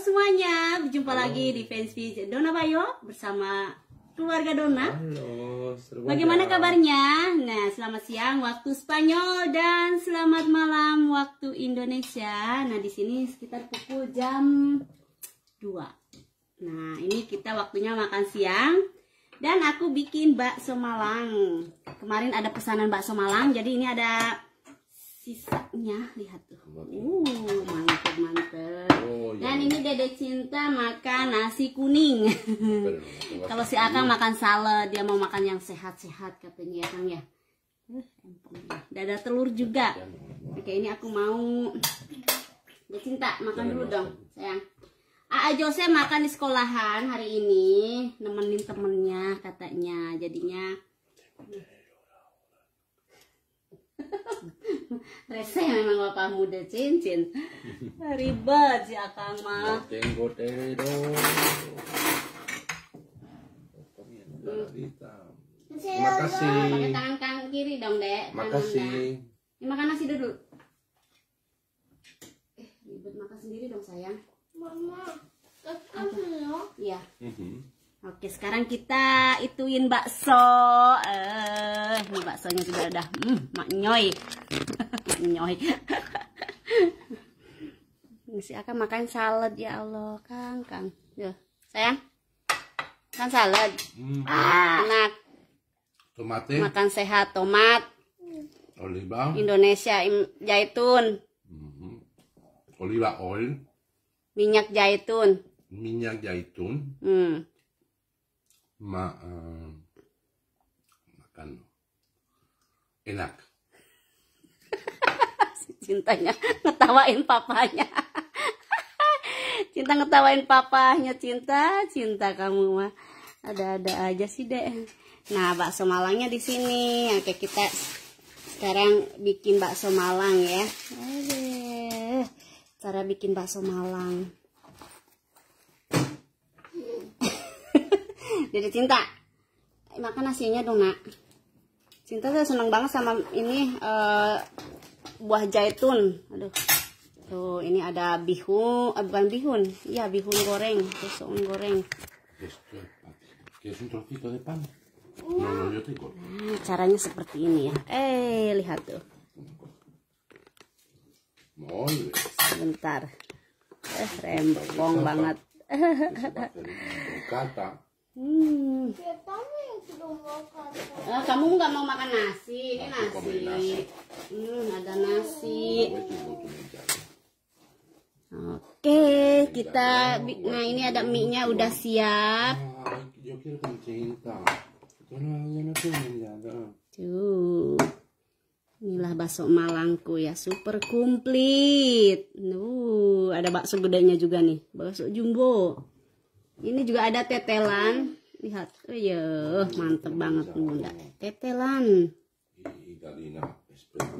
semuanya, berjumpa Halo. lagi di fanspage Dona Bayo bersama keluarga Dona. Halo, seru Bagaimana ya. kabarnya? Nah, selamat siang waktu Spanyol dan selamat malam waktu Indonesia. Nah, di sini sekitar pukul jam 2. Nah, ini kita waktunya makan siang dan aku bikin bakso Malang. Kemarin ada pesanan bakso Malang, jadi ini ada sisanya lihat tuh uh mantep mantep oh, iya, dan iya. ini dede cinta makan nasi kuning kalau si akang makan salad dia mau makan yang sehat-sehat katanya ya kang ya, eh, ya. dada telur juga iya, oke ini aku mau dede cinta makan dulu dong sayang Aa Jose makan di sekolahan hari ini nemenin temennya katanya jadinya Rese ya memang bapak muda cincin. Ribet si Akang mah. Goteng goteng Terima kasih. Pakai tangan tangan kiri dong, Dek. Makasih. Ini makan nasi dulu. Eh, ribet makan sendiri dong, sayang. Mama, kasih ya. Iya. Mm -hmm. Oke, sekarang kita ituin bakso. Eh, ini baksonya sudah ada. hmm, maknyoy. maknyoy. Masih akan makan salad ya Allah, Kang, Kang. Ya, sayang. Kan salad. Hmm. Ah, enak. Tomat. Makan sehat, tomat. Oliva. Indonesia, jaitun. Hmm. Oliva oil. Minyak jaitun. Minyak jaitun. Hmm ma uh, makan enak cintanya ngetawain papanya cinta ngetawain papanya cinta cinta kamu mah ada-ada aja sih deh nah bakso malangnya di sini oke kita sekarang bikin bakso malang ya Aduh, cara bikin bakso malang jadi cinta eh, makan nasinya dong nak cinta saya seneng banget sama ini uh, buah jaitun aduh tuh ini ada bihun uh, eh, bukan bihun Iya bihun goreng kesung goreng Nah, caranya seperti ini ya. Eh, lihat tuh. Sebentar. Eh, rembong banget. kata Hmm. Eh, kamu nggak mau makan nasi? Ini nasi. nasi. Hmm, ada nasi. Oke, kita nah ini ada mie-nya udah siap. Tuh. Inilah bakso Malangku ya, super komplit. Nuh, ada bakso gedenya juga nih, bakso jumbo ini juga ada tetelan lihat oh iya. mantep banget bunda tetelan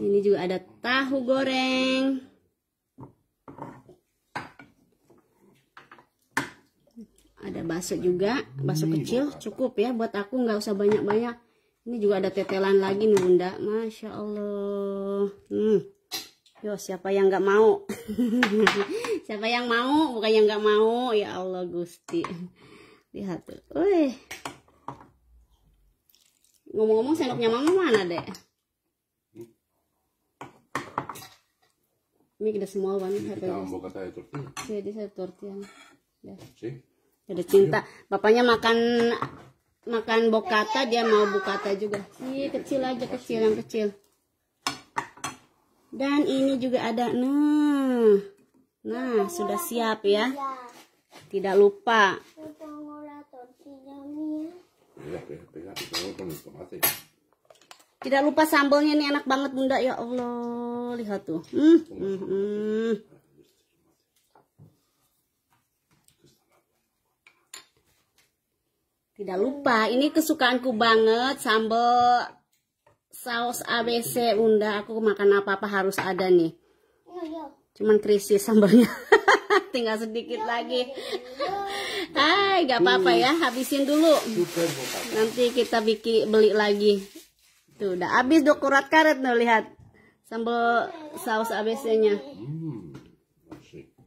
ini juga ada tahu goreng ada bakso juga bakso kecil cukup ya buat aku nggak usah banyak-banyak ini juga ada tetelan lagi nih bunda masya allah hmm. Yo, siapa yang nggak mau? siapa yang mau? Bukan yang nggak mau. Ya Allah, Gusti. Lihat tuh. Woi. Ngomong-ngomong sendoknya mama mana, Dek? Ini kita semua banget. Jadi saya yang. Ya. Ada cinta. Bapaknya makan makan bokata, dia mau bokata juga. Si, kecil aja, kecil yang kecil. Dan ini juga ada nah. Nah, sudah siap ya. Tidak lupa. Tidak lupa sambalnya ini enak banget Bunda ya Allah. Lihat tuh. Hmm. Hmm. hmm. Tidak lupa, ini kesukaanku banget sambal saus ABC Bunda aku makan apa-apa harus ada nih cuman krisis sambalnya tinggal sedikit lagi hai gak apa-apa ya habisin dulu nanti kita bikin beli lagi tuh udah habis dok kurat karet tuh lihat sambal saus ABC nya hmm,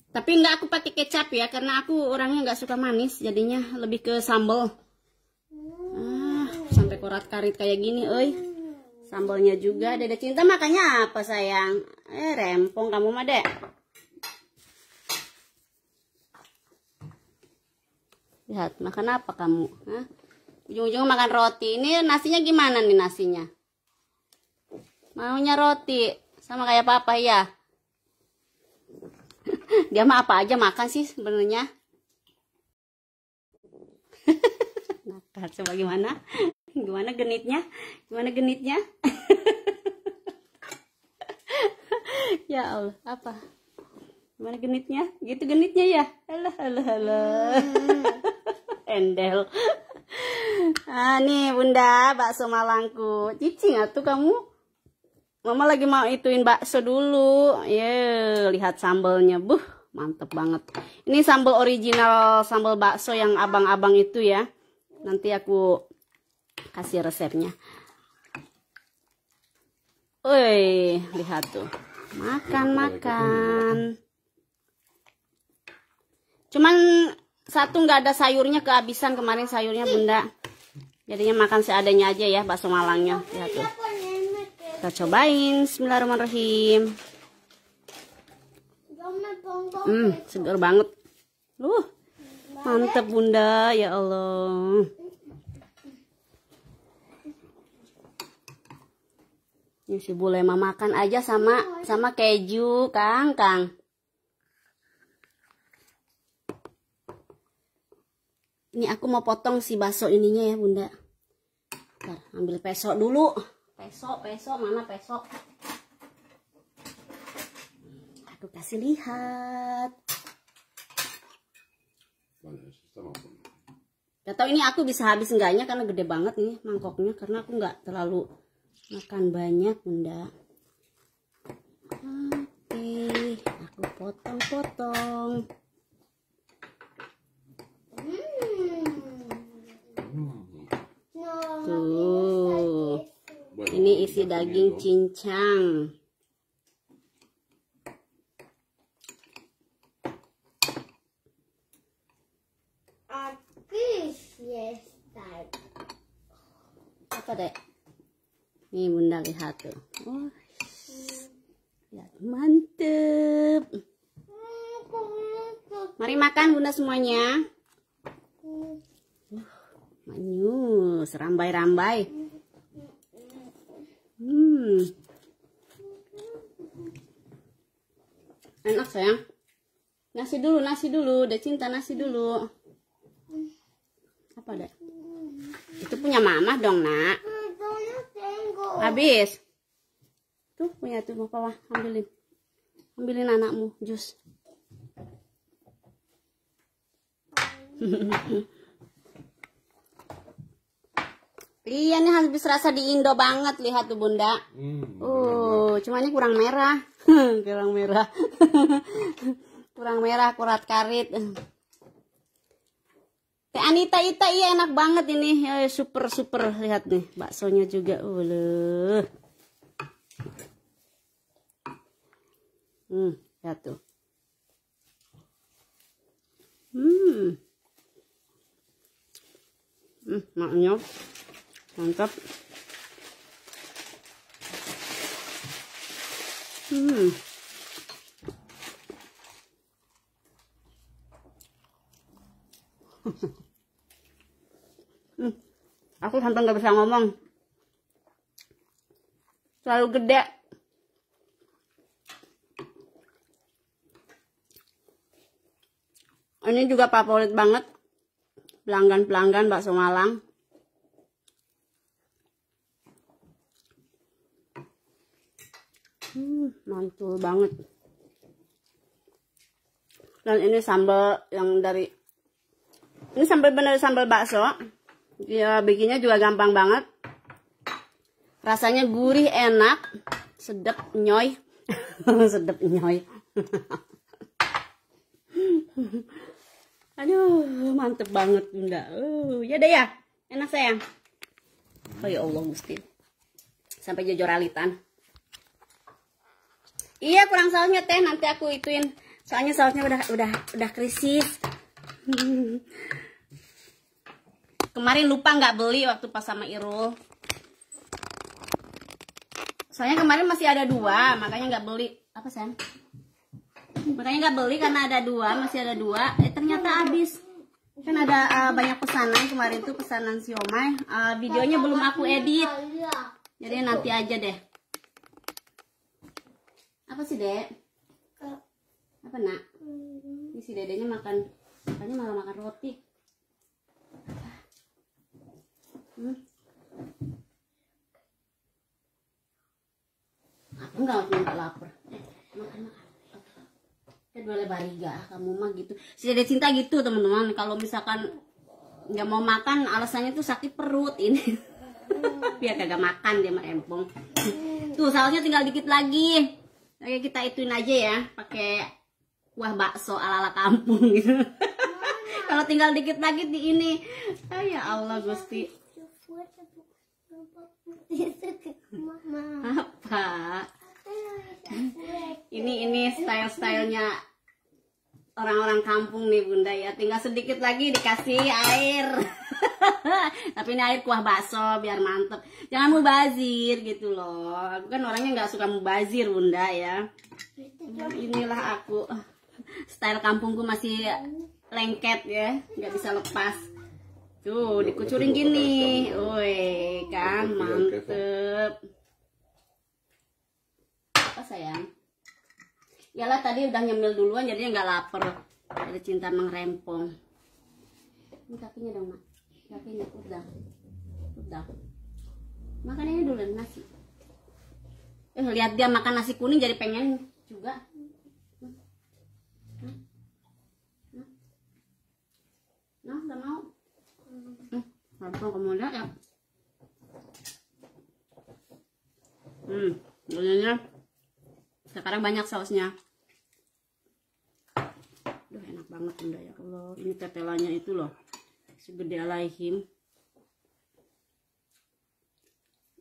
tapi nggak aku pakai kecap ya karena aku orangnya nggak suka manis jadinya lebih ke sambal hmm. ah, sampai kurat karet kayak gini oi Sambalnya juga hmm. Dedek Cinta makanya apa sayang? Eh rempong kamu mah Dek. Lihat, makan apa kamu? Hah? Ujung-ujung makan roti. Ini nasinya gimana nih nasinya? Maunya roti sama kayak papa ya. Dia mah apa aja makan sih sebenarnya. Nakal sebagaimana? Gimana genitnya? Gimana genitnya? ya Allah, apa? Gimana genitnya? Gitu genitnya ya? halo halo halo, Endel. Ah, nih Bunda, bakso malangku. Cicing tuh kamu. Mama lagi mau ituin bakso dulu. ya lihat sambelnya. Buh, mantep banget. Ini sambal original sambal bakso yang abang-abang itu ya. Nanti aku kasih resepnya Woi, lihat tuh. Makan, iya, makan. Cuman satu nggak ada sayurnya kehabisan kemarin sayurnya Bunda. Jadinya makan seadanya aja ya bakso malangnya. Lihat tuh. Kita cobain. Bismillahirrahmanirrahim. Hmm, segar banget. Uh, mantep Bunda. Ya Allah. Ini si mama makan aja sama sama keju, Kang, Kang. Ini aku mau potong si bakso ininya ya, Bunda. Bentar, ambil peso dulu. Peso, peso, mana peso? Aku kasih lihat. Gak tau ini aku bisa habis enggaknya karena gede banget nih mangkoknya karena aku nggak terlalu makan banyak bunda oke aku potong-potong hmm. tuh ini isi daging cincang apa deh Nih bunda lihat tuh. Oh. Lihat mantep. Mari makan bunda semuanya. manyus, rambai-rambai. Hmm. Enak sayang. Nasi dulu, nasi dulu. Udah cinta nasi dulu. Apa deh? Itu punya mama dong, Nak habis tuh punya tuh mau wah ambilin ambilin anakmu jus iya nih habis rasa di Indo banget lihat tuh bunda hmm, uh cuman ini kurang merah kurang merah kurang merah kurat karit Teh Anita Ita iya enak banget ini. Eh, super super lihat nih baksonya juga. Ulu. Uh, hmm, lihat tuh. Hmm. Hmm, maknya mantap. Hmm. Hmm. Aku sampai nggak bisa ngomong. Terlalu gede. Ini juga favorit banget. Pelanggan-pelanggan bakso Malang. Hmm, mantul banget. Dan ini sambal yang dari ini sambal benar sambal bakso. Ya, bikinnya juga gampang banget. Rasanya gurih, enak, sedap, nyoy. sedap nyoy. Aduh, mantep banget, Bunda. Uh, ya deh ya. Enak sayang. Oh ya Allah, Gusti. Sampai alitan, Iya, kurang sausnya teh. Nanti aku ituin. Soalnya sausnya udah udah udah krisis. Kemarin lupa nggak beli waktu pas sama Irul. Soalnya kemarin masih ada dua, makanya nggak beli. Apa sen Makanya nggak beli karena ada dua, masih ada dua. Eh ternyata habis. Kan ada uh, banyak pesanan kemarin tuh pesanan siomay. Uh, eh, videonya belum aku edit. Jadi nanti aja deh. Apa sih, Dek? Apa, Nak? Mm-hmm. Ini si Dedenya makan, makanya malah makan roti. Hmm? Enggak, aku enggak lapar. Eh, makan, makan. kan boleh bariga, kamu mah gitu. Si ada Cinta gitu, teman-teman. Kalau misalkan nggak mau makan, alasannya tuh sakit perut ini. Biar kagak makan dia merempong. tuh, sausnya tinggal dikit lagi. Oke, kita ituin aja ya, pakai kuah bakso ala-ala kampung gitu. Kalau tinggal dikit lagi di ini. Oh, ya Allah, Gusti apa ini ini style stylenya orang-orang kampung nih bunda ya tinggal sedikit lagi dikasih air tapi ini air kuah bakso biar mantep jangan mau bazir gitu loh aku kan orangnya nggak suka mubazir bunda ya inilah aku style kampungku masih lengket ya nggak bisa lepas Tuh, iya, dikucurin gini. Woi, kan, mantep. Apa sayang? Yalah tadi udah nyemil duluan jadinya nggak lapar. Ada cinta mengrempong. Ini kakinya dong, Mak. Kakinya udah. Udah. Makan ini dulu nasi. Eh, lihat dia makan nasi kuning jadi pengen juga. Nah, nggak mau. Sampang como ya. Hmm, jadinya sekarang banyak sausnya. Duh, enak banget bunda ya Allah. Ini tetelannya itu loh, segede alaihim.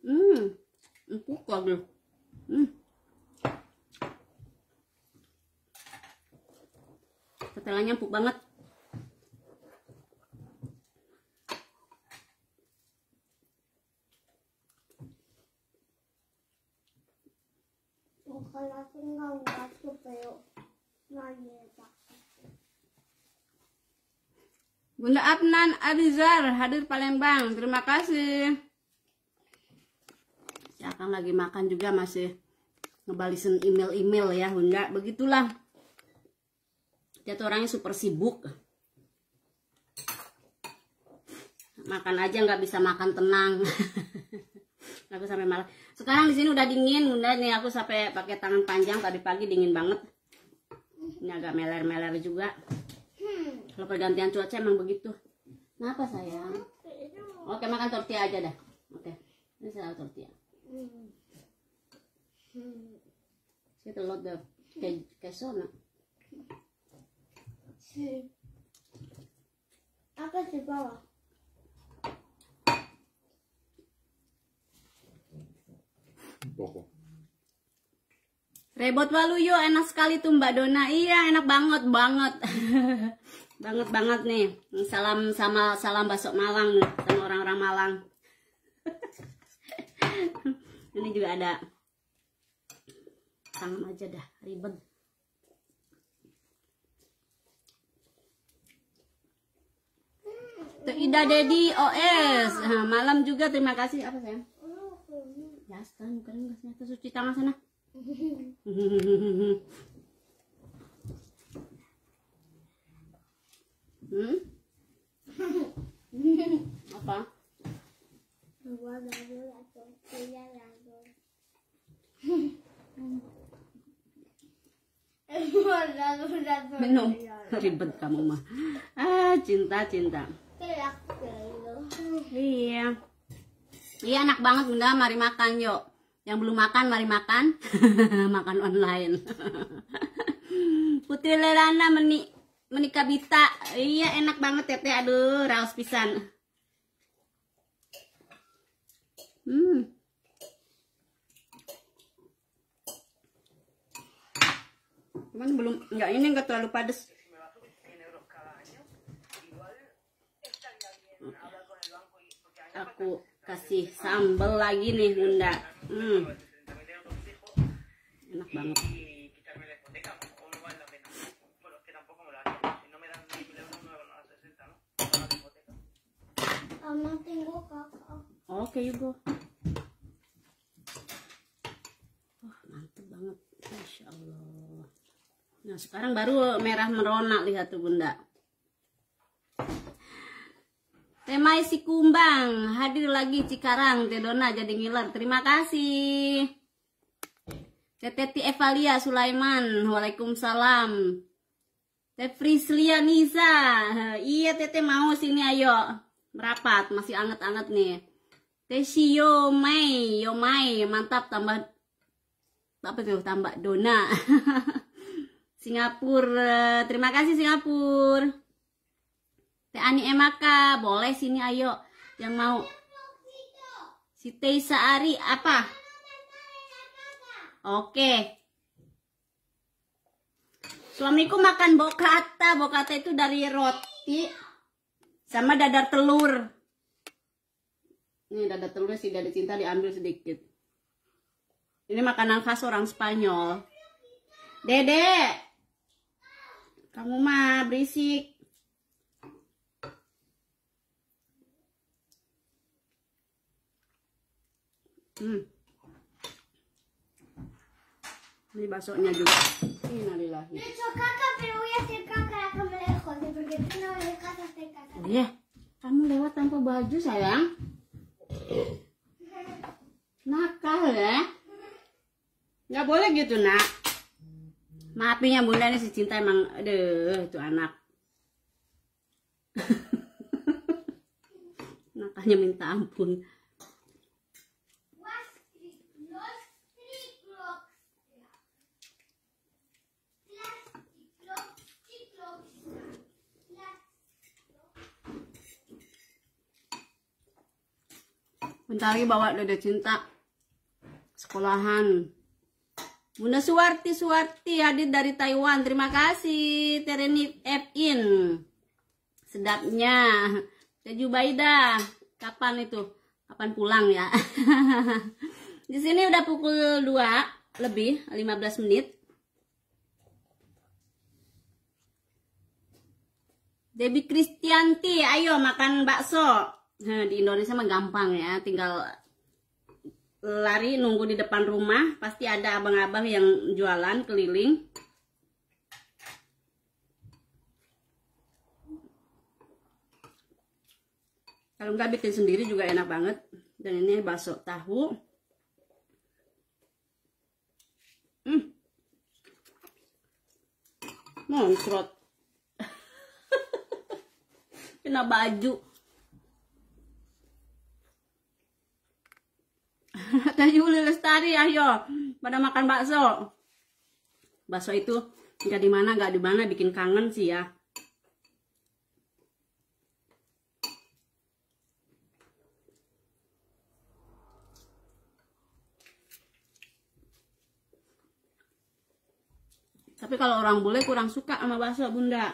Hmm, empuk lagi. Hmm. Tetelannya empuk banget. 나이에다. Bunda Abnan Abizar hadir Palembang. Terima kasih. Ya akan lagi makan juga masih ngebalisin email-email ya Bunda. Begitulah. Dia tuh orangnya super sibuk. Makan aja nggak bisa makan tenang. Aku sampai malah sekarang di sini udah dingin bunda ini aku sampai pakai tangan panjang tadi pagi dingin banget ini agak meler-meler juga kalau pergantian cuaca emang begitu kenapa sayang oke makan tortilla aja dah oke ini saya tortilla kita load the ke que, Apa di Sí. Boko. Rebot waluyo enak sekali tuh Mbak Dona. Iya, enak banget banget. banget banget nih. Salam sama salam basok Malang nih, sama orang-orang Malang. Ini juga ada tangan aja dah, ribet. Tuh Ida Dedi OS. Nah, malam juga terima kasih apa sayang? Ya Nyasta, mukanya enggak nyasta. Cuci tangan sana. hmm? Apa? Minum. Ribet kamu mah. Ah, cinta cinta. Iya. Iya enak banget bunda, mari makan yuk. Yang belum makan, mari makan. makan online. Putri Lelana meni menikah Bita. Iya enak banget teteh, aduh raus pisan. Hmm. Cuman belum, enggak ini enggak terlalu padas. Aku kasih sambal lagi nih bunda hmm. enak banget Oke, yuk Yugo. Wah, mantep banget. Masya Allah. Nah, sekarang baru merah merona. Lihat tuh, Bunda. Mai si kumbang hadir lagi Cikarang Tedona jadi ngiler. Terima kasih. Teteti Evalia Sulaiman, Waalaikumsalam. Tefrislia Nisa, iya Tete mau sini ayo. Merapat, masih anget-anget nih. Tesi Yo Yomai, mantap tambah apa tuh tambah dona. Singapura, terima kasih Singapura. Teh Ani Emaka, boleh sini ayo. Yang mau si Teh Saari apa? Oke. Suamiku makan bokata. Bokata itu dari roti sama dadar telur. Ini dadar telur si dadar cinta diambil sedikit. Ini makanan khas orang Spanyol. Dede, kamu mah berisik. Hmm. Ini baksonya juga. Innalillahi. Iya. Kamu lewat tanpa baju sayang. Nakal ya. Nggak boleh gitu nak. Maafin ya bunda ini si cinta emang deh itu anak. Nakalnya minta ampun. Bentar lagi bawa dede cinta sekolahan. Bunda Suwarti Suwarti hadir dari Taiwan. Terima kasih Tereni F-in. Sedapnya. Teju Baida. Kapan itu? Kapan pulang ya? Di sini udah pukul 2 lebih 15 menit. Debbie Kristianti, ayo makan bakso. Nah, di Indonesia mah gampang ya, tinggal lari nunggu di depan rumah, pasti ada abang-abang yang jualan keliling. Kalau nggak bikin sendiri juga enak banget. Dan ini bakso tahu. Hmm. monstrot Kena baju. Ada Yuli Lestari, ayo pada makan bakso. Bakso itu enggak di mana nggak di mana bikin kangen sih ya. Tapi kalau orang boleh kurang suka sama bakso, Bunda.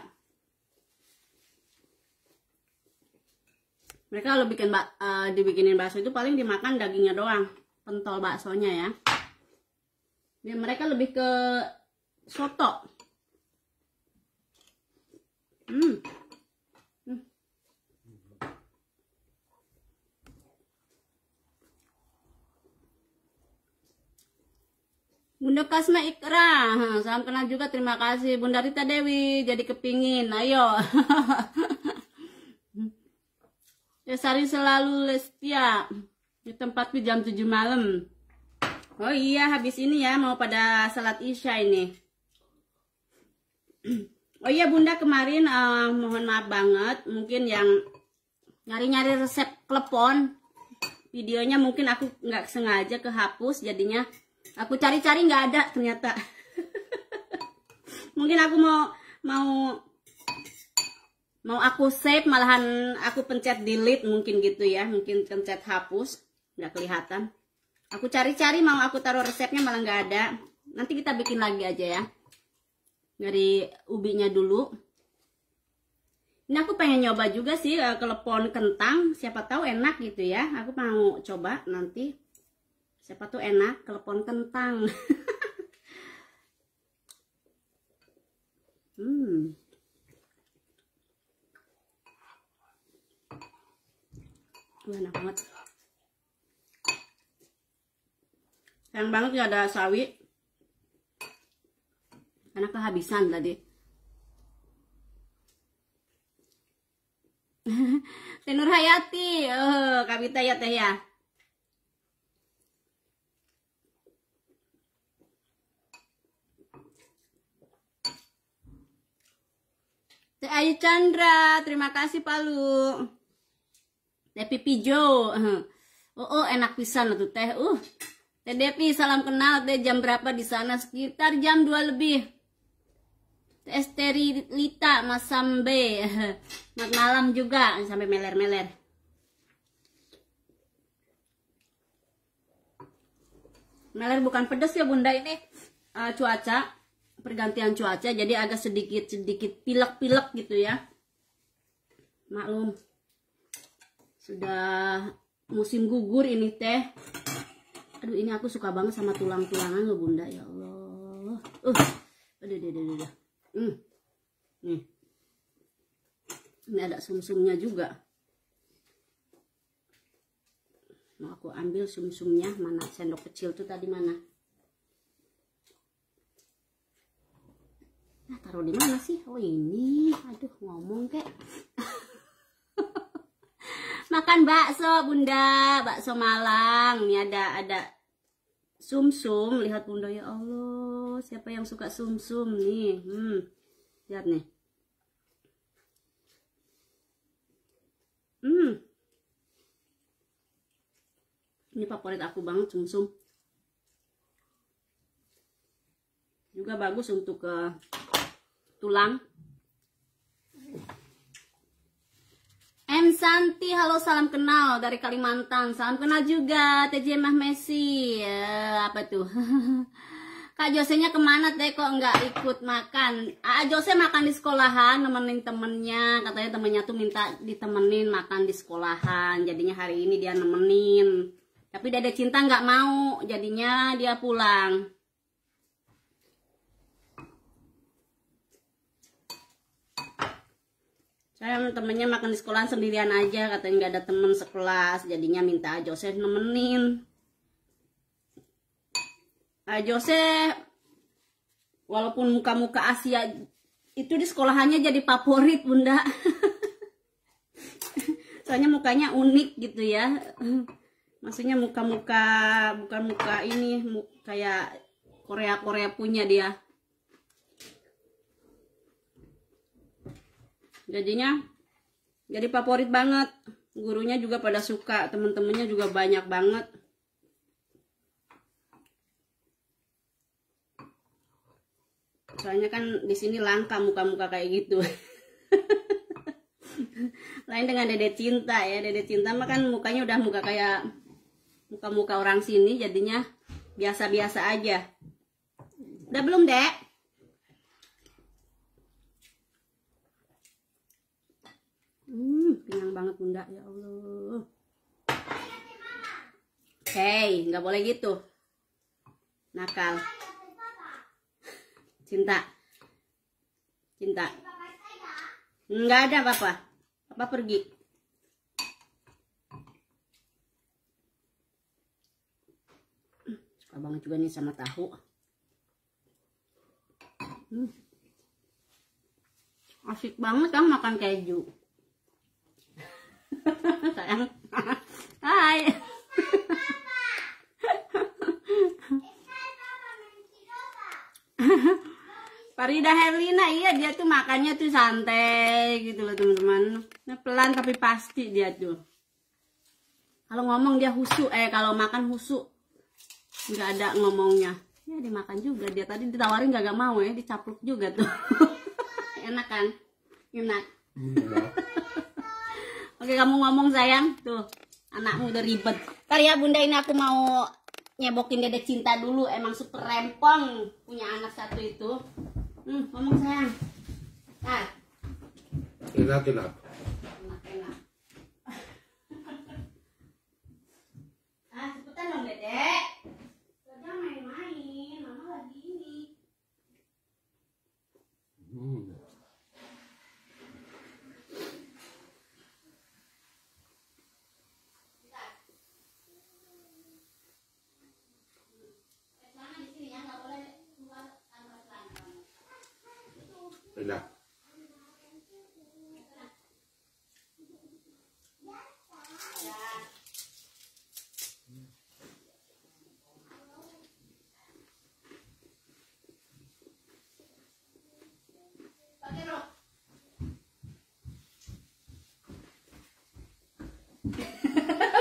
mereka kalau bikin bak uh, eh, dibikinin bakso itu paling dimakan dagingnya doang pentol baksonya ya dan mereka lebih ke soto hmm. hmm. Bunda Kasma Ikra, salam kenal juga, terima kasih. Bunda Rita Dewi, jadi kepingin, ayo. Sari selalu Lestia di tempatku jam 7 malam. Oh iya, habis ini ya mau pada salat Isya ini. Oh iya Bunda kemarin uh, mohon maaf banget mungkin yang nyari-nyari resep klepon videonya mungkin aku nggak sengaja kehapus jadinya aku cari-cari nggak -cari ada ternyata mungkin aku mau mau mau aku save malahan aku pencet delete mungkin gitu ya mungkin pencet hapus nggak kelihatan aku cari-cari mau aku taruh resepnya malah nggak ada nanti kita bikin lagi aja ya dari ubinya dulu ini aku pengen nyoba juga sih eh, kelepon kentang siapa tahu enak gitu ya aku mau coba nanti siapa tuh enak kelepon kentang hmm enak banget sayang banget gak ada sawi karena kehabisan tadi Tenur Hayati oh, Kabita ya teh ya Teh Ayu Chandra, terima kasih Palu teh pipi jo oh, oh enak pisan tuh teh uh teh Devi salam kenal teh jam berapa di sana sekitar jam dua lebih teh Sterilita, Mas Sambe mat malam juga sampai meler-meler meler bukan pedas ya bunda ini uh, cuaca pergantian cuaca jadi agak sedikit sedikit pilek-pilek gitu ya maklum sudah musim gugur ini teh aduh ini aku suka banget sama tulang-tulangan loh bunda ya Allah uh aduh aduh aduh, aduh. Hmm. nih ini ada sumsumnya juga mau aku ambil sumsumnya mana sendok kecil tuh tadi mana nah taruh di mana sih oh ini aduh ngomong kek makan bakso bunda bakso malang ini ada ada sumsum -sum. lihat bunda ya allah siapa yang suka sumsum -sum? nih hmm. lihat nih hmm. ini favorit aku banget sumsum -sum. juga bagus untuk ke uh, tulang M Santi, halo salam kenal dari Kalimantan. Salam kenal juga TJ Mah Messi. Ya, apa tuh? Kak Jose nya kemana teh kok nggak ikut makan? Ah, Jose makan di sekolahan nemenin temennya. Katanya temennya tuh minta ditemenin makan di sekolahan. Jadinya hari ini dia nemenin. Tapi dada Cinta nggak mau. Jadinya dia pulang. saya temennya makan di sekolah sendirian aja katanya nggak ada temen sekelas jadinya minta Joseph nemenin Jose eh, Joseph walaupun muka-muka Asia itu di sekolahannya jadi favorit bunda soalnya mukanya unik gitu ya maksudnya muka-muka bukan muka ini kayak Korea Korea punya dia jadinya jadi favorit banget gurunya juga pada suka temen-temennya juga banyak banget soalnya kan di sini langka muka-muka kayak gitu lain dengan dede cinta ya dede cinta mah kan mukanya udah muka kayak muka-muka orang sini jadinya biasa-biasa aja udah belum dek Hmm, kenyang banget bunda ya Allah. Hei, nggak boleh gitu. Nakal. Cinta. Cinta. Nggak ada papa. Papa pergi. Suka banget juga nih sama tahu. Hmm. Asik banget kan makan keju sayang hai Farida Herlina iya dia tuh makannya tuh santai gitu loh teman-teman nah, pelan tapi pasti dia tuh kalau ngomong dia husu eh kalau makan husu nggak ada ngomongnya ya dimakan juga dia tadi ditawarin gak, gak mau ya dicapluk juga tuh enak kan enak. Iya. Oke kamu ngomong sayang Tuh anakmu udah ribet Ntar ya bunda ini aku mau nyebokin dede cinta dulu Emang super rempong punya anak satu itu hmm, Ngomong sayang Nah. Enak enak Enak Ah sebutan dong dedek main-main Mama lagi ini Hmm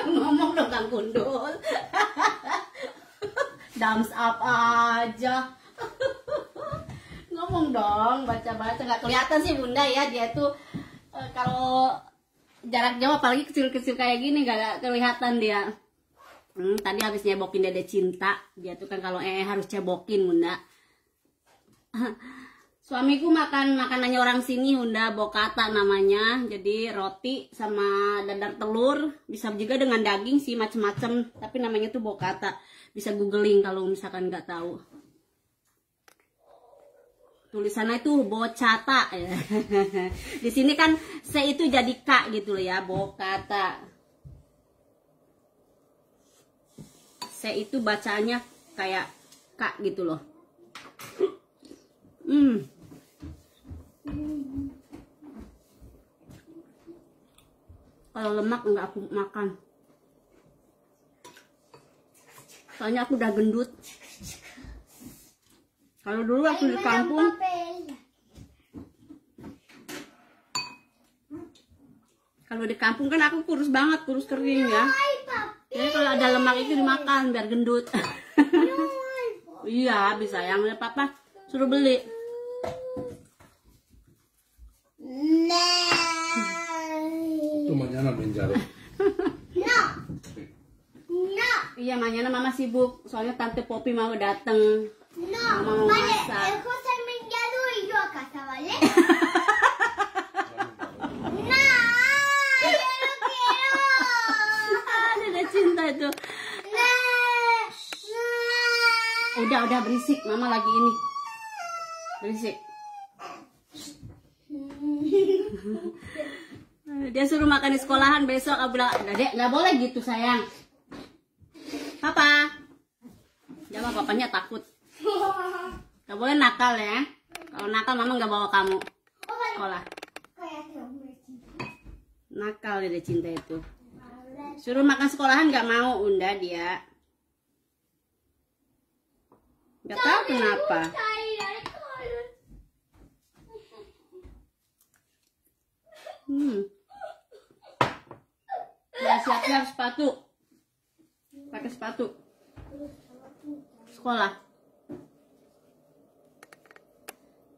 Ngomong dong Kang Gundul. dams up aja. Ngomong dong, baca-baca nggak kelihatan sih Bunda ya dia tuh eh, kalau jarak jauh apalagi kecil-kecil kayak gini nggak kelihatan dia. Hmm, tadi habis nyebokin dede cinta, dia tuh kan kalau eh harus cebokin Bunda. Suamiku makan makanannya orang sini Honda Bokata namanya. Jadi roti sama dadar telur, bisa juga dengan daging sih macem-macem, tapi namanya tuh Bokata. Bisa googling kalau misalkan nggak tahu. Tulisannya itu Bocata ya. Di sini kan se itu jadi Kak gitu loh ya, Bokata. Se itu bacanya kayak Kak gitu loh. Hmm kalau lemak nggak aku makan soalnya aku udah gendut kalau dulu aku di kampung kalau di kampung kan aku kurus banget kurus kering ya jadi kalau ada lemak itu dimakan biar gendut iya habis sayangnya papa suruh beli Tú mañana pinchado. No. No. Iya, mañana mama sibuk. Soalnya tante Poppy mau datang. No. Mama mau vale, masak. el eh, José Menjado y yo a casa, ¿vale? no. Yo no quiero. Ada cinta itu. No. Udah, udah berisik. Mama lagi ini. Berisik. Dia suruh makan di sekolahan besok. abla, bilang, Dek, nggak boleh gitu sayang. Papa. Jangan papanya takut. Nggak boleh nakal ya. Kalau nakal mama nggak bawa kamu sekolah. Nakal dia cinta itu. Suruh makan sekolahan nggak mau, unda dia. Gak tahu kenapa. Hmm. Rahasianya harus sepatu. Pakai sepatu. Sekolah.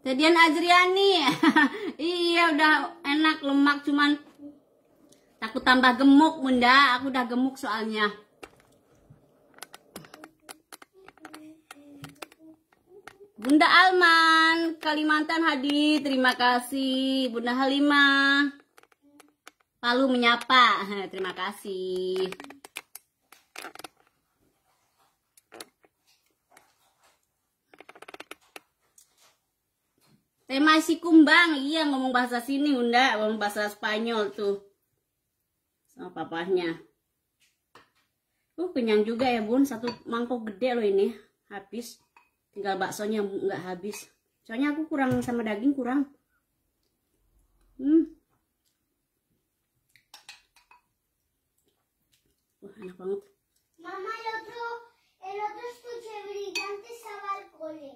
Jadian Azriani. iya udah enak lemak cuman takut tambah gemuk Bunda. Aku udah gemuk soalnya. Bunda Alman, Kalimantan Hadi, Terima kasih. Bunda Halimah, Palu menyapa. Terima kasih. Tema si kumbang, iya ngomong bahasa sini Bunda, ngomong bahasa Spanyol tuh. Sama papahnya. Uh, kenyang juga ya bun, satu mangkok gede loh ini, habis tinggal baksonya nggak habis soalnya aku kurang sama daging kurang hmm wah enak banget mama el otro el otro estuche brillante estaba al cole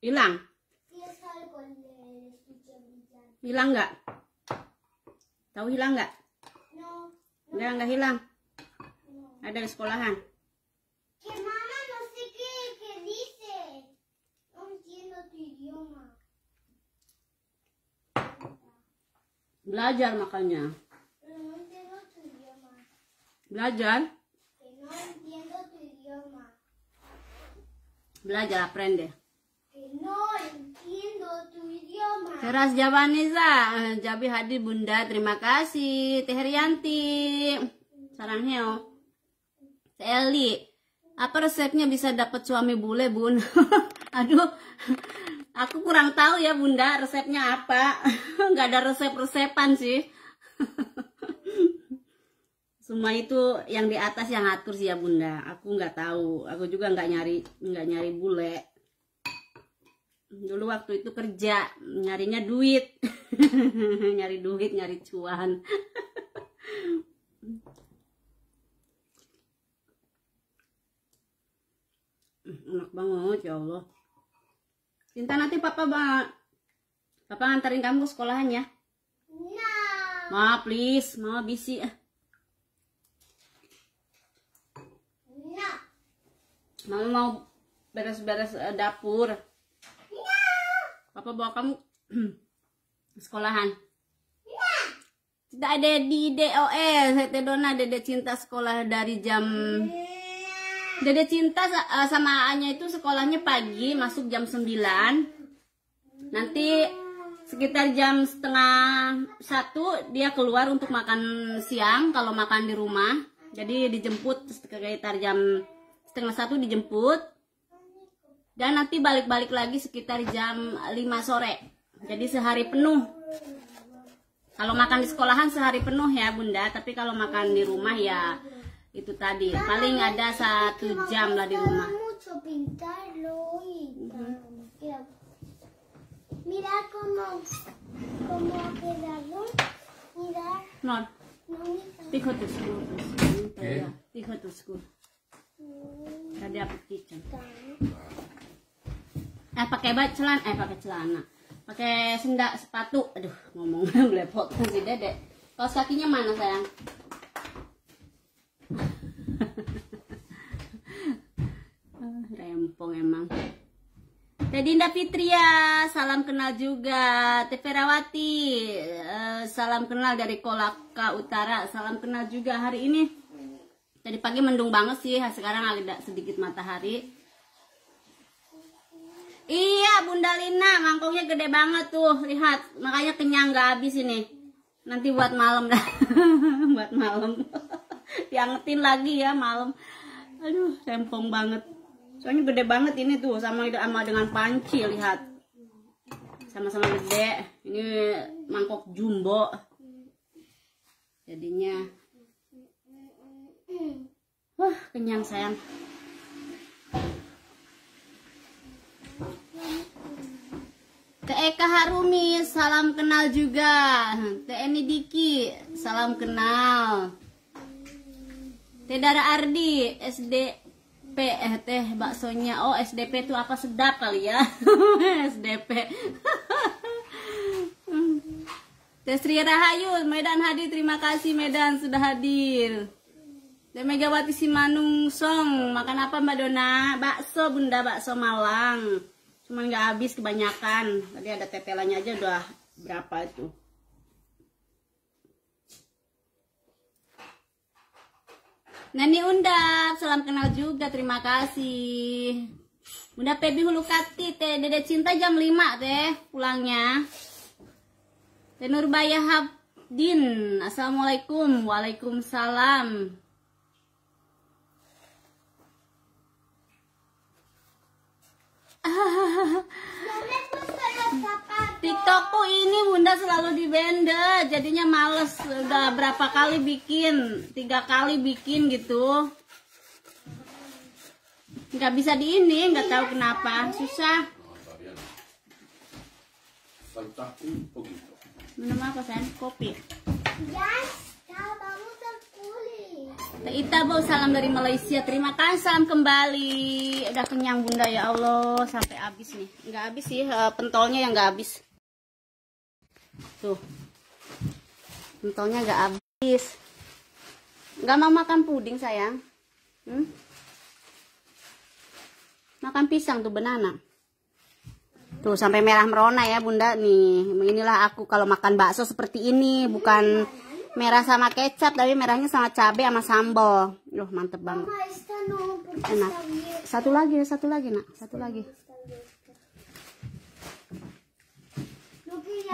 hilang hilang nggak tahu hilang nggak no, no. nggak nggak hilang no. ada di sekolahan okay, mama. Belajar makanya. Belajar. Belajar, aprende. Que Keras Javanesa. Jabi hadir Bunda. Terima kasih. Oh. Teh Rianti. Sarang Heo. Eli. Apa resepnya bisa dapat suami bule, Bun? aduh aku kurang tahu ya bunda resepnya apa nggak ada resep-resepan sih semua itu yang di atas yang atur sih ya bunda aku nggak tahu aku juga nggak nyari nggak nyari bule dulu waktu itu kerja nyarinya duit nyari duit nyari cuan enak banget ya Allah Cinta nanti papa bang Papa nganterin kamu ke sekolahan ya. No. Iya. Ma, please. Mama busy. No. Ah. Iya. Mama mau beres-beres eh, dapur. No. Iya. Papa bawa kamu ke sekolahan. No. Tidak ada di DOS. Saya dona dede cinta sekolah dari jam... Dede Cinta eh, sama Anya itu sekolahnya pagi, masuk jam 9. Nanti sekitar jam setengah satu dia keluar untuk makan siang kalau makan di rumah. Jadi dijemput sekitar jam setengah satu dijemput. Dan nanti balik-balik lagi sekitar jam 5 sore. Jadi sehari penuh. Kalau makan di sekolahan sehari penuh ya bunda, tapi kalau makan di rumah ya itu tadi paling ada satu jam lah di rumah pintar loh, iya. Iya. mira como como ha quedado mira no dijo tu school dijo tu school tadi apa kitchen eh pakai baju celana eh pakai celana pakai sendak sepatu aduh ngomong belepot si dedek kaos kakinya mana sayang rempong emang Tedinda Fitria, salam kenal juga. Teferawati, eh, salam kenal dari Kolaka Utara, salam kenal juga hari ini. Tadi pagi mendung banget sih, sekarang ada sedikit matahari. Iya, Bunda Lina, mangkoknya gede banget tuh, lihat. Makanya kenyang gak habis ini. Nanti buat malam dah. buat malam. diangetin lagi ya malam aduh sempong banget soalnya gede banget ini tuh sama sama dengan panci lihat sama-sama gede ini mangkok jumbo jadinya wah kenyang sayang ke Eka Harumi salam kenal juga TNI Diki salam kenal Tedara Ardi SDP eh teh baksonya oh SDP itu apa sedap kali ya SDP Sri Rahayu Medan hadir terima kasih Medan sudah hadir dan Megawati Simanung Song makan apa Mbak Dona bakso bunda bakso Malang cuman nggak habis kebanyakan tadi ada tetelannya aja udah berapa itu Nani Undap, salam kenal juga, terima kasih. Bunda Pebi Hulu Kati, teh Dede Cinta jam 5 teh pulangnya. Teh Bayahab Din, Assalamualaikum, Waalaikumsalam. TikTokku ini bunda selalu di bende jadinya males udah berapa kali bikin tiga kali bikin gitu nggak bisa di ini nggak tahu kenapa susah oh gitu. minum apa sen? kopi yes, ya, Ita bu, salam dari Malaysia. Terima kasih salam kembali. Udah kenyang Bunda ya Allah sampai habis nih. Enggak habis sih eh, pentolnya yang enggak habis. Tuh. Pentolnya enggak habis. Enggak mau makan puding sayang. Hmm? Makan pisang tuh banana. Tuh sampai merah merona ya Bunda nih. Inilah aku kalau makan bakso seperti ini bukan merah sama kecap tapi merahnya sama cabai sama sambal loh mantep banget enak satu lagi satu lagi nak satu lagi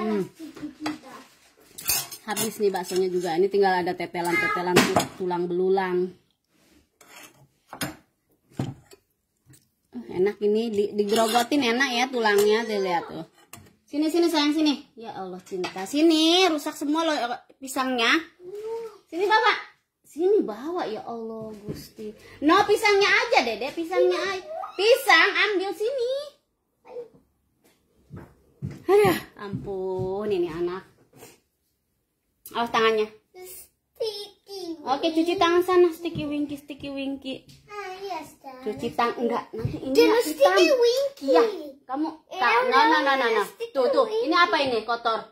hmm. habis nih baksonya juga ini tinggal ada tetelan-tetelan tulang belulang eh, enak ini di, digrogotin enak ya tulangnya tuh tuh sini sini sayang sini ya Allah cinta sini rusak semua loh pisangnya sini bapak sini bawa ya Allah Gusti no pisangnya aja dede pisangnya pisang ambil sini ada ampun ini anak awas tangannya Oke cuci tangan sana sticky winky sticky winky. Ah, iya, cuci tangan enggak nanti ini sticky winky. Ya, kamu tak iya, no no no no. Iya, tuh tuh ini apa ini kotor?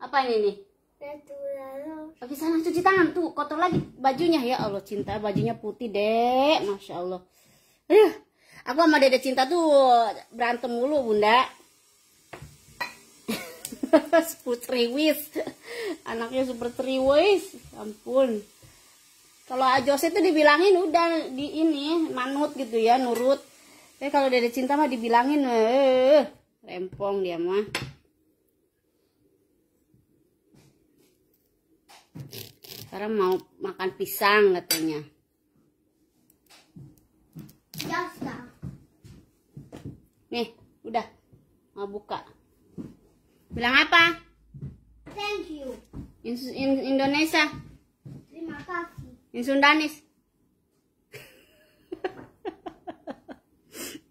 Apa ini nih? Nah, Oke, sana cuci tangan tuh, kotor lagi bajunya ya Allah cinta bajunya putih dek, masya Allah. Eh, aku sama dede cinta tuh berantem mulu bunda. super triwis, anaknya super triwis, ya ampun. Kalau Ajose itu dibilangin udah di ini manut gitu ya, nurut. Tapi ya kalau dede cinta mah dibilangin, eh, eh, eh. rempong dia mah. sekarang mau makan pisang katanya nih udah mau buka bilang apa thank you in, in Indonesia terima kasih in Sundanis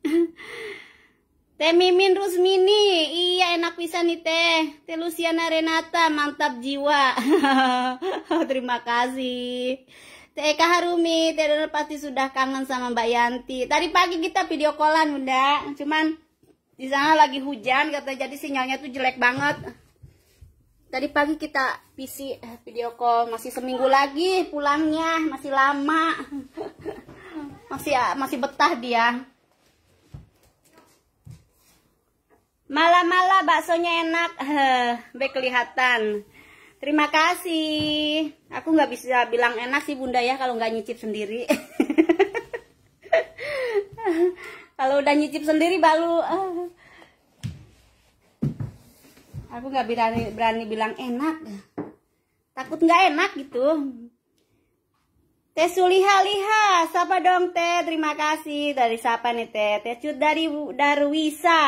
Teh Mimin Rusmini, iya enak bisa nih teh. Teh Luciana Renata, mantap jiwa. Terima kasih. Teh Eka Harumi, Teh Donor pasti sudah kangen sama Mbak Yanti. Tadi pagi kita video callan bunda, cuman di sana lagi hujan kata jadi sinyalnya tuh jelek banget. Tadi pagi kita PC eh, video call masih seminggu lagi pulangnya masih lama. masih ah, masih betah dia. Malah-malah baksonya enak. baik kelihatan. Terima kasih. Aku nggak bisa bilang enak sih Bunda ya kalau nggak nyicip sendiri. kalau udah nyicip sendiri baru eh. aku nggak berani berani bilang enak. Takut nggak enak gitu. Teh Suliha Liha, sapa dong Teh, terima kasih dari siapa nih Teh? Teh Cut dari Darwisa.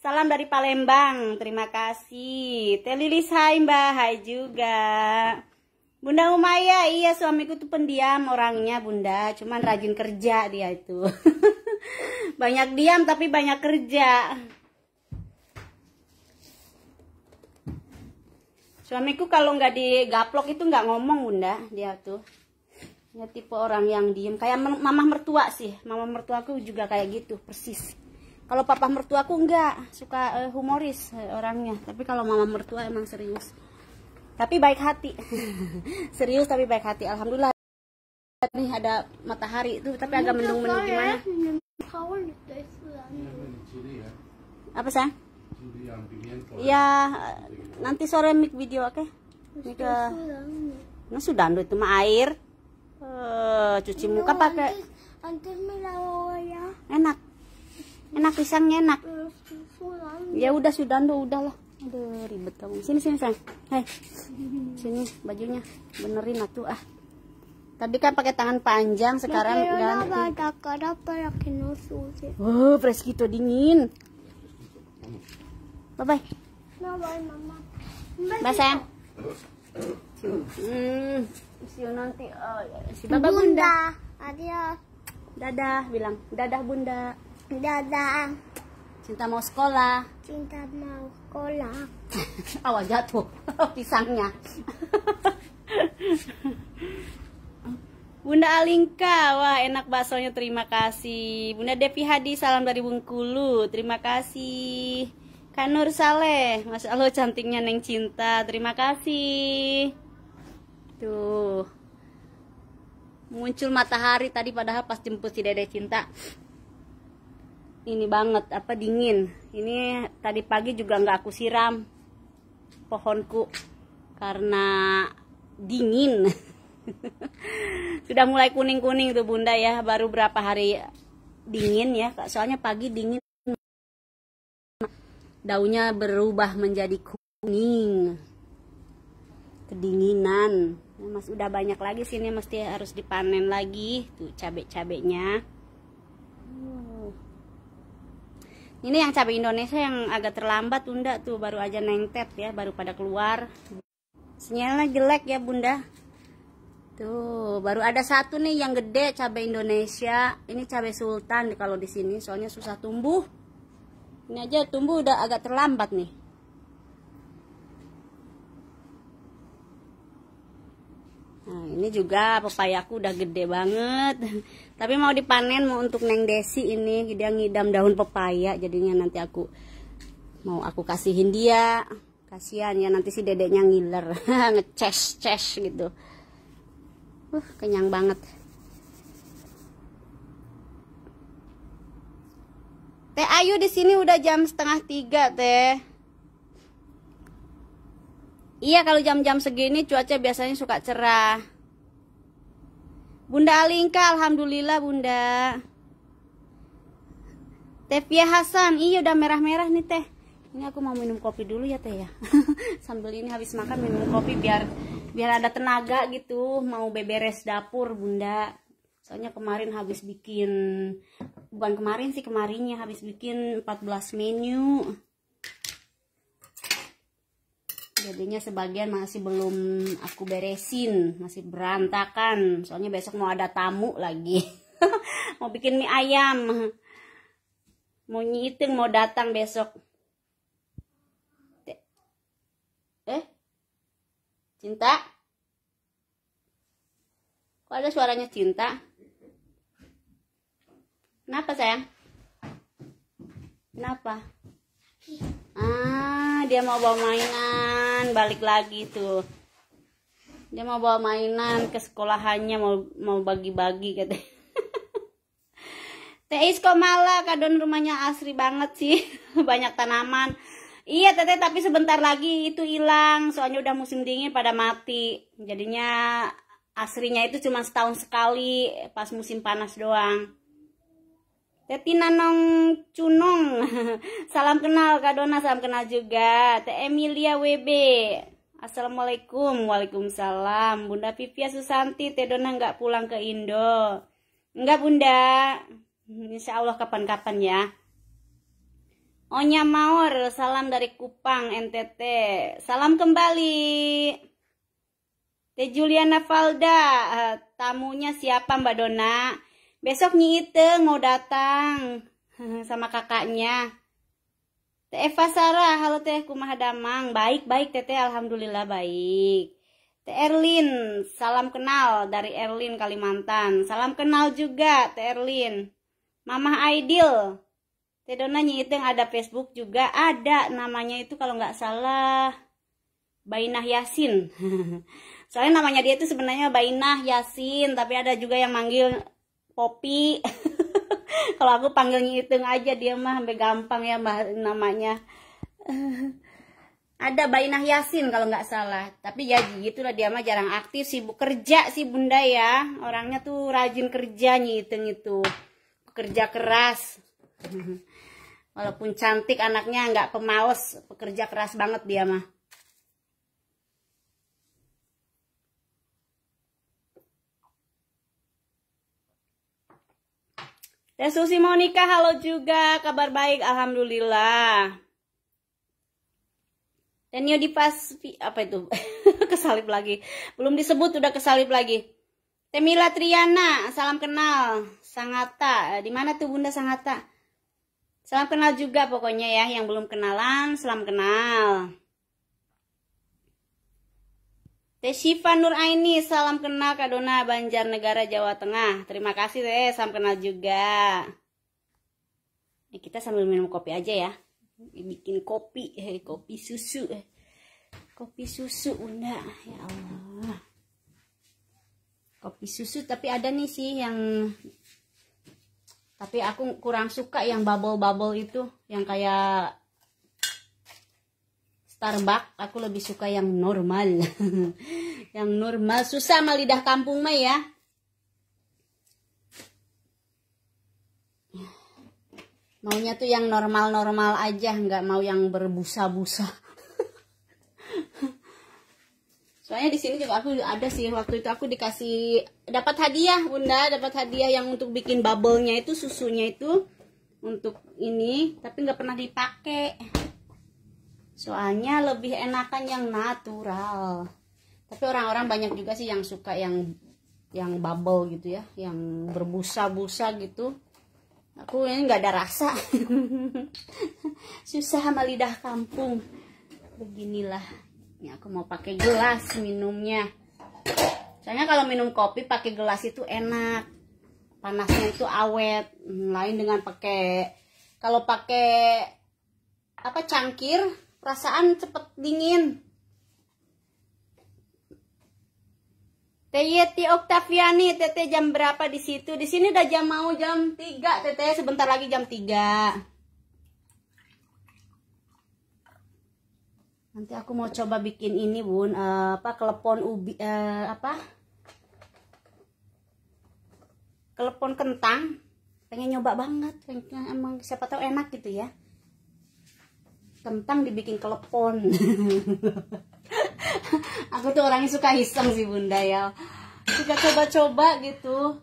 Salam dari Palembang, terima kasih. Telilis hai Mbak, hai juga. Bunda Umaya, iya suamiku tuh pendiam orangnya Bunda, cuman rajin kerja dia itu. banyak diam tapi banyak kerja. Suamiku kalau nggak digaplok itu nggak ngomong Bunda, dia tuh. Ya tipe orang yang diem, kayak mamah mertua sih, mamah mertuaku juga kayak gitu, persis kalau papa mertua aku enggak suka uh, humoris eh, orangnya tapi kalau mama mertua emang serius tapi baik hati serius tapi baik hati alhamdulillah nih ada matahari itu tapi agak mendung-mendung ya? gimana apa ya? sih ya nanti sore mik video oke okay? mik ke nah sudah itu mah air uh, cuci iya, muka pakai ya. enak enak pisangnya enak ya udah sudah udah udahlah aduh ribet kamu sini sini sayang hai sini bajunya benerin atuh ah tadi kan pakai tangan panjang nah, sekarang ganti oh fresh gitu dingin nah, bye bye bye sayang hmm si nanti oh, iya. si bunda adios dadah bilang dadah bunda Dadah. Cinta mau sekolah. Cinta mau sekolah. Awas jatuh pisangnya. Bunda Alingka, wah enak baksonya, terima kasih. Bunda Devi Hadi, salam dari Bungkulu, terima kasih. Kanur Saleh, Masya Allah cantiknya Neng Cinta, terima kasih. Tuh, muncul matahari tadi padahal pas jemput si Dede Cinta ini banget apa dingin ini tadi pagi juga nggak aku siram pohonku karena dingin sudah mulai kuning-kuning tuh bunda ya baru berapa hari dingin ya soalnya pagi dingin daunnya berubah menjadi kuning kedinginan ya, mas udah banyak lagi sini mesti harus dipanen lagi tuh cabai-cabainya ini yang cabai Indonesia yang agak terlambat bunda tuh baru aja nengtet ya baru pada keluar sinyalnya jelek ya bunda tuh baru ada satu nih yang gede cabai Indonesia ini cabai Sultan kalau di sini soalnya susah tumbuh ini aja tumbuh udah agak terlambat nih Nah, ini juga pepayaku udah gede banget. Tapi mau dipanen mau untuk Neng Desi ini dia ngidam daun pepaya jadinya nanti aku mau aku kasihin dia. Kasihan ya nanti si dedeknya ngiler, ngeces-ces gitu. Uh, kenyang banget. Teh Ayu di sini udah jam setengah tiga teh. Iya kalau jam-jam segini cuaca biasanya suka cerah. Bunda Alingka, Alhamdulillah Bunda. Tevia Hasan, iya udah merah-merah nih teh. Ini aku mau minum kopi dulu ya teh ya. Sambil ini habis makan minum kopi biar biar ada tenaga gitu. Mau beberes dapur Bunda. Soalnya kemarin habis bikin, bukan kemarin sih kemarinnya habis bikin 14 menu jadinya sebagian masih belum aku beresin masih berantakan soalnya besok mau ada tamu lagi mau bikin mie ayam mau nyiting mau datang besok eh cinta kok ada suaranya cinta kenapa sayang kenapa ah dia mau bawa mainan balik lagi tuh dia mau bawa mainan ke sekolahannya mau mau bagi-bagi katanya Teis kok malah kadon rumahnya asri banget sih banyak tanaman Iya teteh tapi sebentar lagi itu hilang soalnya udah musim dingin pada mati jadinya asrinya itu cuma setahun sekali pas musim panas doang Teti Nanong Cunong. salam kenal Kak Dona, salam kenal juga. Teh Emilia WB. Assalamualaikum. Waalaikumsalam. Bunda Vivia Susanti, Teh Dona nggak pulang ke Indo. Enggak Bunda. Insya Allah kapan-kapan ya. Onya Maor, salam dari Kupang, NTT. Salam kembali. Teh Juliana Falda, eh, tamunya siapa Mbak Dona? Besok Nyi Iteng mau datang sama kakaknya. Teh Eva Sarah, halo Teh Kumaha Damang. Baik-baik Teteh, alhamdulillah baik. Teh Erlin, salam kenal dari Erlin Kalimantan. Salam kenal juga Teh Erlin. Mamah Aidil. Teh Dona Nyi Iteng ada Facebook juga. Ada namanya itu kalau nggak salah Bainah Yasin. Soalnya namanya dia itu sebenarnya Bainah Yasin, tapi ada juga yang manggil kopi kalau aku panggil ngitung aja dia mah sampai gampang ya mah namanya ada Bainah Yasin kalau nggak salah tapi ya gitulah dia mah jarang aktif sibuk kerja sih bunda ya orangnya tuh rajin kerja ngitung itu kerja keras walaupun cantik anaknya nggak pemaus pekerja keras banget dia mah Teh Susi Monica, halo juga. Kabar baik, Alhamdulillah. Dan Dipas, apa itu? kesalip lagi. Belum disebut, udah kesalip lagi. Temila Triana, salam kenal. Sangata, eh, di mana tuh Bunda Sangata? Salam kenal juga pokoknya ya, yang belum kenalan, salam kenal. Teh Syifa Nur Aini, salam kenal Kadona Banjarnegara Jawa Tengah. Terima kasih Teh, salam kenal juga. Ini ya, kita sambil minum kopi aja ya. Bikin kopi, eh, kopi susu. Eh. Kopi susu Bunda, ya Allah. Kopi susu tapi ada nih sih yang tapi aku kurang suka yang bubble-bubble itu, yang kayak Starbucks aku lebih suka yang normal yang normal susah sama lidah kampung mah ya maunya tuh yang normal-normal aja nggak mau yang berbusa-busa soalnya di sini juga aku ada sih waktu itu aku dikasih dapat hadiah bunda dapat hadiah yang untuk bikin bubble-nya itu susunya itu untuk ini tapi nggak pernah dipakai soalnya lebih enakan yang natural tapi orang-orang banyak juga sih yang suka yang yang bubble gitu ya yang berbusa-busa gitu aku ini nggak ada rasa susah sama lidah kampung beginilah ini aku mau pakai gelas minumnya soalnya kalau minum kopi pakai gelas itu enak panasnya itu awet lain dengan pakai kalau pakai apa cangkir perasaan cepet dingin Tete iya, Oktaviani, Tete jam berapa di situ? Di sini udah jam mau jam 3, Tete sebentar lagi jam 3. Nanti aku mau coba bikin ini, Bun, uh, apa kelepon ubi uh, apa? Kelepon kentang. Pengen nyoba banget, pengen emang siapa tahu enak gitu ya kentang dibikin kelepon aku tuh orangnya suka iseng sih bunda ya suka coba-coba gitu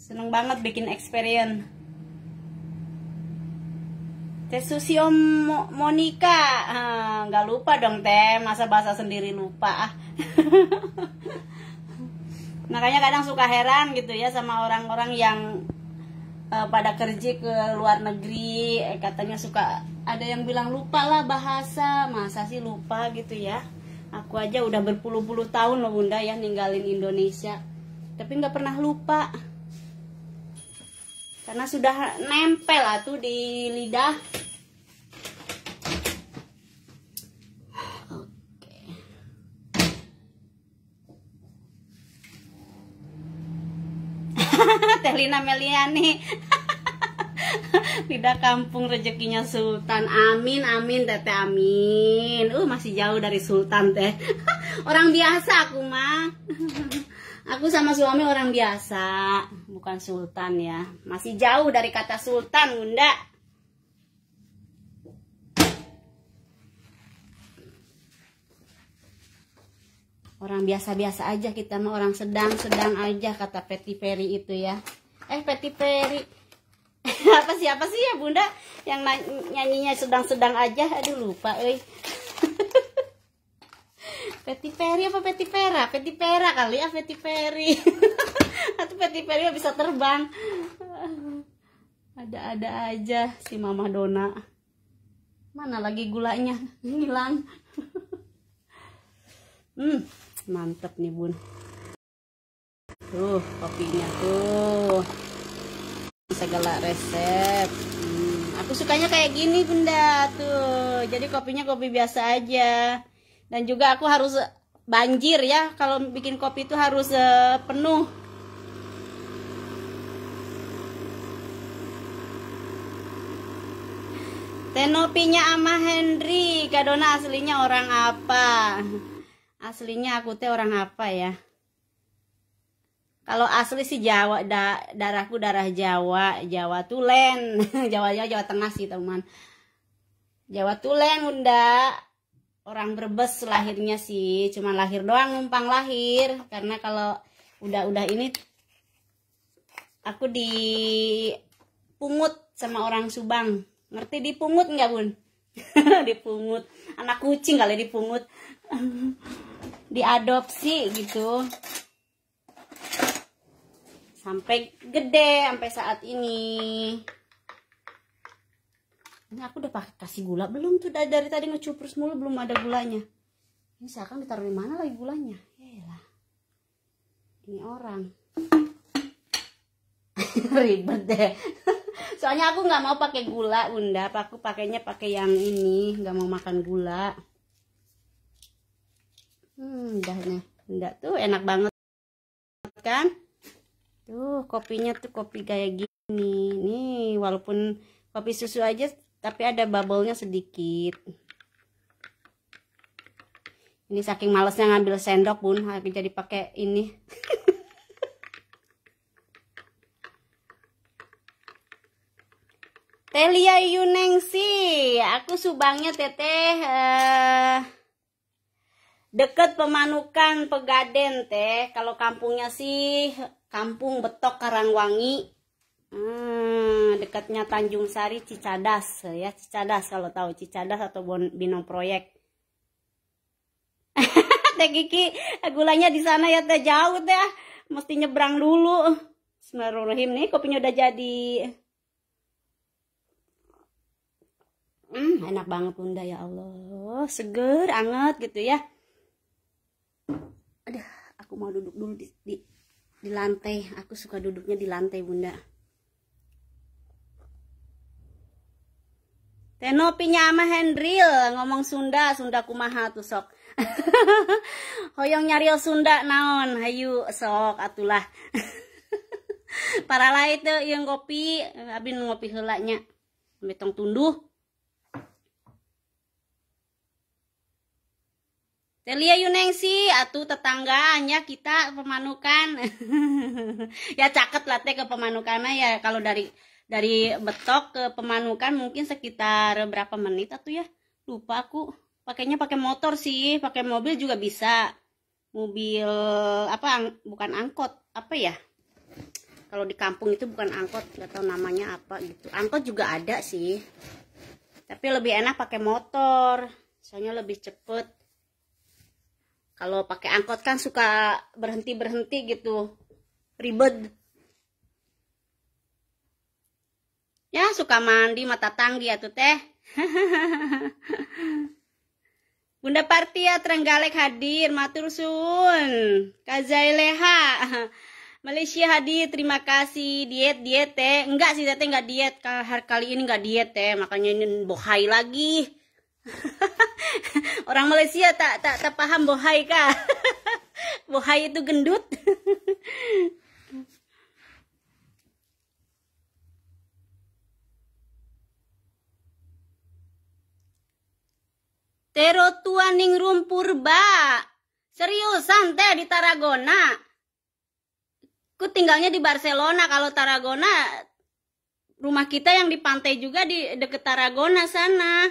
seneng banget bikin experience Teh Susi om Monica nggak lupa dong teh masa bahasa sendiri lupa ah. makanya kadang suka heran gitu ya sama orang-orang yang uh, pada kerja ke luar negeri eh, katanya suka ada yang bilang lupa lah bahasa masa sih lupa gitu ya aku aja udah berpuluh-puluh tahun loh bunda ya ninggalin Indonesia tapi nggak pernah lupa karena sudah nempel lah tuh di lidah Lina Meliani Tidak kampung rezekinya Sultan Amin, amin teteh amin Uh masih jauh dari Sultan teh Orang biasa aku mah Aku sama suami orang biasa Bukan Sultan ya Masih jauh dari kata Sultan bunda Orang biasa-biasa aja kita mah orang sedang-sedang aja kata Peti Peri itu ya eh Peti Peri apa siapa sih ya bunda yang nyanyinya sedang-sedang aja aduh lupa eh Peti Peri apa Peti Pera Peti Pera kali ya Peti Peri atau Peti Peri bisa terbang ada-ada aja si Mama Dona mana lagi gulanya hilang hmm mantep nih bun tuh kopinya tuh segala resep hmm, aku sukanya kayak gini bunda tuh jadi kopinya kopi biasa aja dan juga aku harus eh, banjir ya kalau bikin kopi itu harus uh, penuh Tenopinya ama Henry Kadona aslinya orang apa aslinya aku teh orang apa ya kalau asli sih Jawa da, darahku darah Jawa Jawa Tulen Jawanya Jawa Tengah sih teman Jawa Tulen Bunda orang Brebes lahirnya sih cuma lahir doang numpang lahir karena kalau udah-udah ini aku dipungut sama orang Subang ngerti dipungut nggak bun dipungut anak kucing kali dipungut diadopsi gitu sampai gede sampai saat ini ini aku udah pakai kasih gula belum tuh dari, dari tadi ngecuprus mulu belum ada gulanya ini seakan ditaruh di mana lagi gulanya Yalah. ini orang ribet deh soalnya aku nggak mau pakai gula bunda aku pakainya pakai yang ini nggak mau makan gula hmm udah nih udah tuh enak banget kan tuh kopinya tuh kopi kayak gini nih walaupun kopi susu aja tapi ada bubble-nya sedikit ini saking malesnya ngambil sendok pun, tapi jadi pakai ini Telia Yunengsi, aku subangnya teteh eh, uh, deket pemanukan Pegaden teh. Kalau kampungnya sih Kampung Betok Karangwangi hmm, dekatnya Tanjung Sari Cicadas ya Cicadas kalau tahu Cicadas atau Binong Proyek Teh Kiki gulanya di sana ya teh jauh teh ya. mesti nyebrang dulu Bismillahirrahmanirrahim nih kopinya udah jadi hmm, enak banget bunda ya Allah seger anget gitu ya aduh aku mau duduk dulu di, di di lantai aku suka duduknya di lantai bunda Tenopinya sama Hendril ngomong Sunda, Sunda kumaha tuh sok. Hoyong nyariel Sunda naon, hayu sok atulah. Para lain tuh yang kopi, abin ngopi helaknya Betong tunduh. Telia Yunengsi, atuh tetangganya kita pemanukan. ya caket lah teh ke pemanukannya ya kalau dari dari betok ke pemanukan mungkin sekitar berapa menit atuh ya. Lupa aku. Pakainya pakai motor sih, pakai mobil juga bisa. Mobil apa ang, bukan angkot, apa ya? Kalau di kampung itu bukan angkot, nggak tahu namanya apa gitu. Angkot juga ada sih. Tapi lebih enak pakai motor. Soalnya lebih cepet kalau pakai angkot kan suka berhenti berhenti gitu ribet ya suka mandi mata tanggi ya tuh teh Bunda Partia Trenggalek hadir matur suun Kazaileha Malaysia hadir terima kasih diet diet teh enggak sih teh enggak diet hari kali ini enggak diet teh makanya ini bohai lagi Orang Malaysia tak tak tak paham bohai kah? bohai itu gendut. Tero tuaning ba. Seriusan teh di Tarragona. Ku tinggalnya di Barcelona kalau Tarragona rumah kita yang di pantai juga di deket Tarragona sana.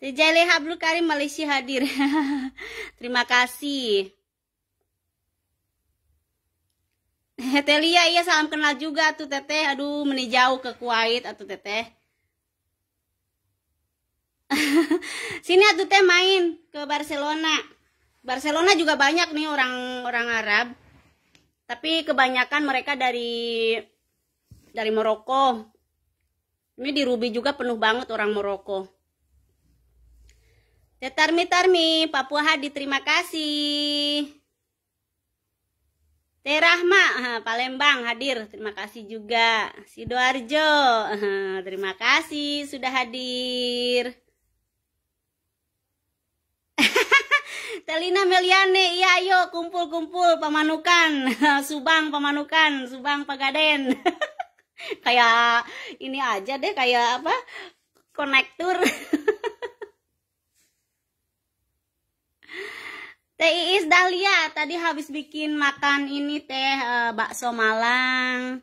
Tejaleha Abdul Karim Malaysia hadir. Terima kasih. Telia iya salam kenal juga tuh teteh. Aduh meni jauh ke Kuwait atau teteh. Sini atuh teh main ke Barcelona. Barcelona juga banyak nih orang-orang Arab. Tapi kebanyakan mereka dari dari Maroko. Ini di Ruby juga penuh banget orang Maroko. Tetarmi Tarmi, Papua Hadi, terima kasih. Terahma, eh, Palembang hadir, terima kasih juga. Sidoarjo, eh, terima kasih sudah hadir. Telina Meliane, iya ayo kumpul-kumpul pemanukan, Subang pemanukan, Subang Pagaden. kayak ini aja deh, kayak apa? Konektur. Teh Iis Dahlia tadi habis bikin makan ini teh uh, bakso Malang.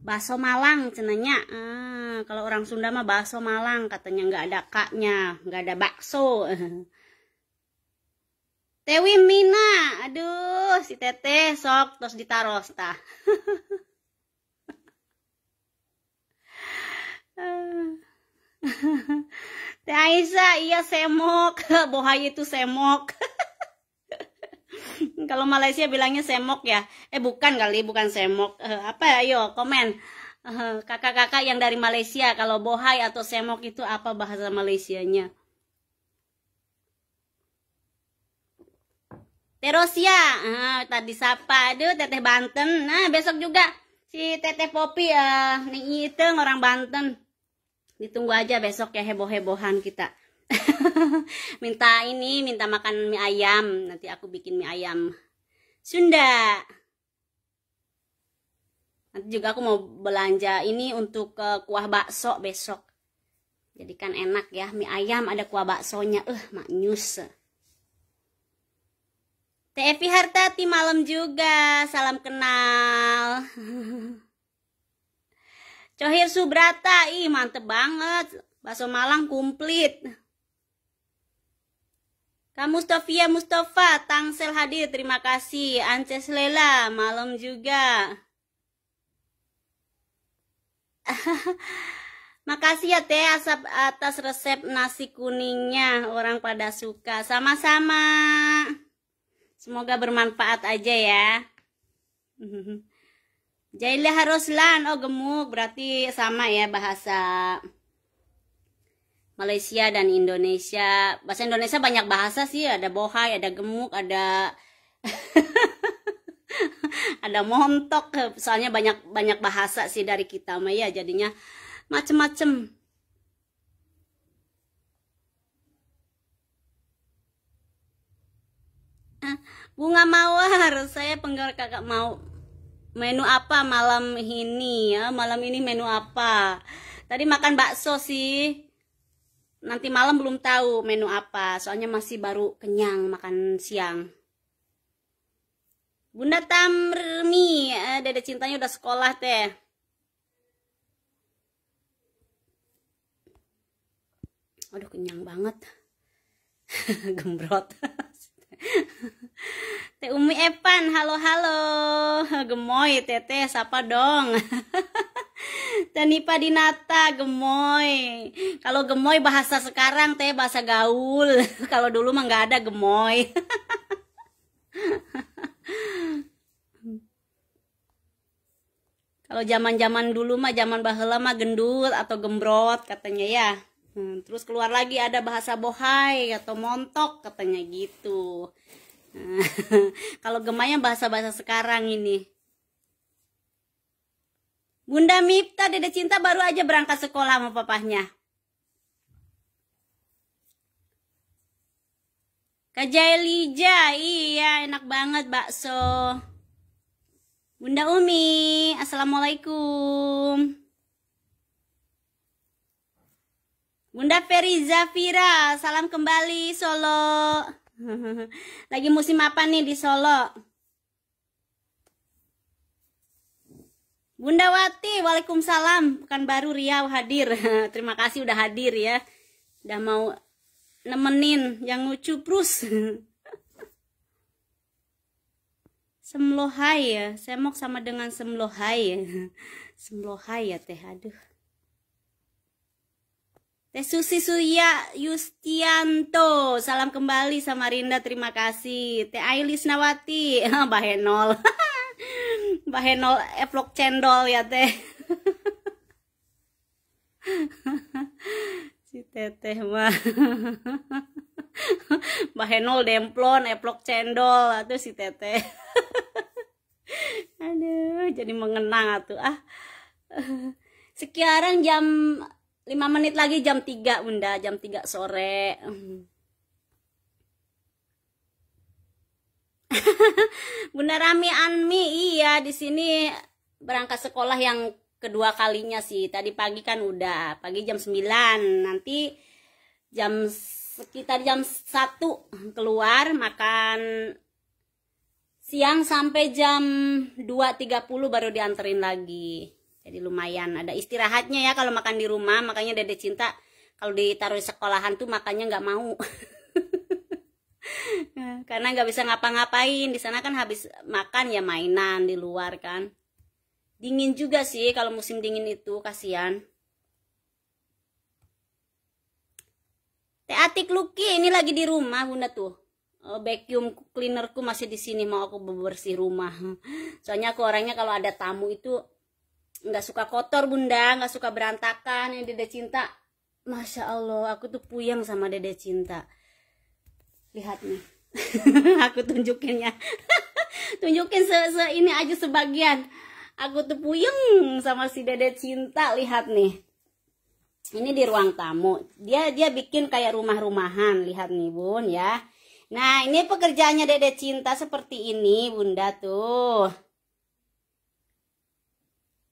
Bakso Malang cenanya. Ah, kalau orang Sunda mah bakso Malang katanya nggak ada kaknya, nggak ada bakso. Teh Wimina, aduh si Teteh sok terus ditaros tah. Teh Aisyah, iya semok, bohay itu semok. Kalau Malaysia bilangnya semok ya. Eh bukan kali, bukan semok. uh, apa ya? Ayo komen. Eh, kakak-kakak uh, yang dari Malaysia kalau bohai atau semok itu apa bahasa Malaysianya? Terosia, uh, tadi sapa, aduh teteh Banten. Nah besok juga si teteh Popi ya, uh, nih orang Banten. Ditunggu aja besok ya heboh-hebohan kita. minta ini minta makan mie ayam nanti aku bikin mie ayam Sunda nanti juga aku mau belanja ini untuk ke eh, kuah bakso besok jadi kan enak ya mie ayam ada kuah baksonya eh uh, maknyus TFI Hartati malam juga. Salam kenal. Cohir Subrata, ih mantep banget. Bakso Malang komplit. Kak Mustofia Mustafa, Tangsel hadir, terima kasih. Ances Lela, malam juga. Makasih ya Teh asap atas resep nasi kuningnya orang pada suka. Sama-sama. Semoga bermanfaat aja ya. Jailah Roslan oh gemuk berarti sama ya bahasa Malaysia dan Indonesia. Bahasa Indonesia banyak bahasa sih, ada bohai, ada gemuk, ada ada montok. Soalnya banyak banyak bahasa sih dari kita Maya jadinya macem-macem. Ah, bunga mawar, saya penggar kakak mau menu apa malam ini ya? Malam ini menu apa? Tadi makan bakso sih nanti malam belum tahu menu apa soalnya masih baru kenyang makan siang Bunda Tamrmi eh, dede cintanya udah sekolah teh aduh kenyang banget gembrot Teh Umi Epan, halo halo, gemoy teteh, sapa dong. dan Nipa Dinata gemoy. Kalau gemoy bahasa sekarang teh bahasa gaul. Kalau dulu mah nggak ada gemoy. Kalau zaman-zaman dulu mah zaman baheula mah gendut atau gembrot katanya ya. Hmm, terus keluar lagi ada bahasa bohai atau montok katanya gitu. Kalau gemanya bahasa-bahasa sekarang ini. Bunda Mipta, Dede Cinta baru aja berangkat sekolah sama papahnya. Kajai Lija, iya enak banget bakso. Bunda Umi, Assalamualaikum. Bunda Ferry Zafira, salam kembali Solo. Lagi musim apa nih di Solo? Bunda Wati, Waalaikumsalam, Bukan baru Riau hadir. Terima kasih udah hadir ya. Udah mau nemenin yang lucu prus. Semlohai ya, semok sama dengan semlohai ya. Semlohai ya teh, aduh. Teh Susi Suya Yustianto, salam kembali sama Rinda, terima kasih. Teh Ailis Nawati, bahenol. Mbak Henol eh, vlog cendol ya teh si teteh mah Mbak Henol demplon Evlog eh, cendol atau si teteh aduh jadi mengenang atuh ah sekarang jam 5 menit lagi jam 3 bunda jam 3 sore hmm. Bunda Rami Anmi iya di sini berangkat sekolah yang kedua kalinya sih. Tadi pagi kan udah, pagi jam 9. Nanti jam sekitar jam 1 keluar makan siang sampai jam 2.30 baru dianterin lagi. Jadi lumayan ada istirahatnya ya kalau makan di rumah, makanya Dede cinta kalau ditaruh di sekolahan tuh makannya nggak mau. karena nggak bisa ngapa-ngapain di sana kan habis makan ya mainan di luar kan dingin juga sih kalau musim dingin itu kasihan Teh Atik Lucky ini lagi di rumah bunda tuh oh, vacuum cleanerku masih di sini mau aku bebersih rumah soalnya aku orangnya kalau ada tamu itu nggak suka kotor bunda nggak suka berantakan yang dede cinta masya allah aku tuh puyeng sama dede cinta lihat nih aku tunjukin ya tunjukin se, se ini aja sebagian aku tuh puyeng sama si dede cinta lihat nih ini di ruang tamu dia dia bikin kayak rumah-rumahan lihat nih bun ya nah ini pekerjaannya dede cinta seperti ini bunda tuh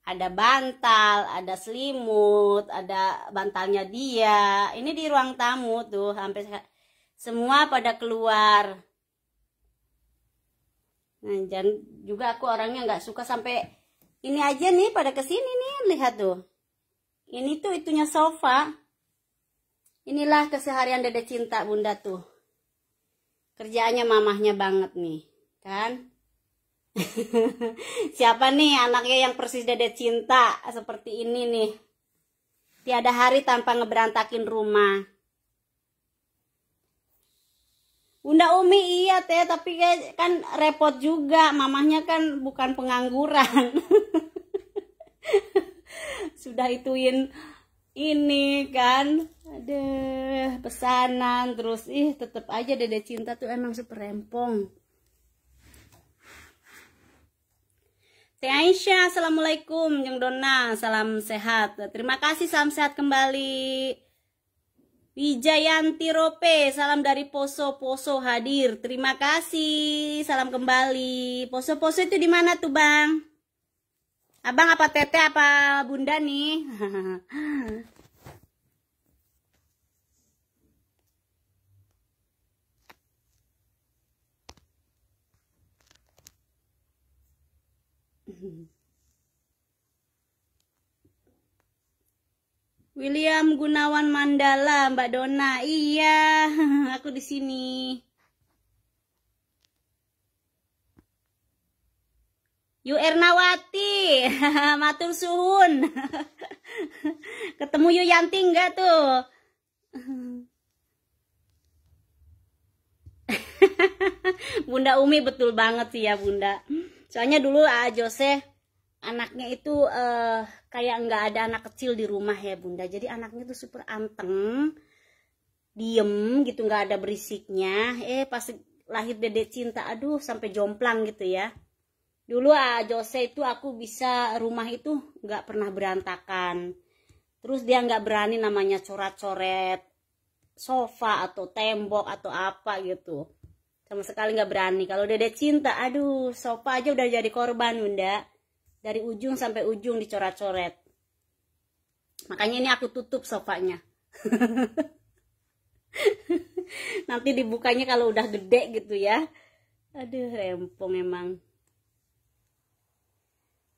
ada bantal, ada selimut, ada bantalnya dia. Ini di ruang tamu tuh sampai semua pada keluar nah dan juga aku orangnya nggak suka sampai ini aja nih pada kesini nih lihat tuh ini tuh itunya sofa inilah keseharian dede cinta bunda tuh kerjaannya mamahnya banget nih kan siapa nih anaknya yang persis dede cinta seperti ini nih tiada hari tanpa ngeberantakin rumah Bunda Umi iya teh tapi ya, kan repot juga mamahnya kan bukan pengangguran sudah ituin ini kan ada pesanan terus ih tetep aja dede cinta tuh emang super seperempong Teh Aisyah, Assalamualaikum, Yang Dona, salam sehat. Terima kasih, salam sehat kembali. Wijayanti Rope, salam dari Poso, Poso hadir. Terima kasih, salam kembali. Poso, Poso itu di mana tuh bang? Abang apa tete apa bunda nih? William Gunawan Mandala, Mbak Dona. Iya, aku di sini. Yu Ernawati, matur suhun. Ketemu Yu Yanti enggak tuh? Bunda Umi betul banget sih ya Bunda. Soalnya dulu Ah Jose anaknya itu uh, kayak nggak ada anak kecil di rumah ya bunda jadi anaknya tuh super anteng diem gitu nggak ada berisiknya eh pas lahir dede cinta aduh sampai jomplang gitu ya dulu ah Jose itu aku bisa rumah itu nggak pernah berantakan terus dia nggak berani namanya coret-coret sofa atau tembok atau apa gitu sama sekali nggak berani kalau dede cinta aduh sofa aja udah jadi korban bunda dari ujung sampai ujung dicoret-coret makanya ini aku tutup sofanya nanti dibukanya kalau udah gede gitu ya aduh rempong emang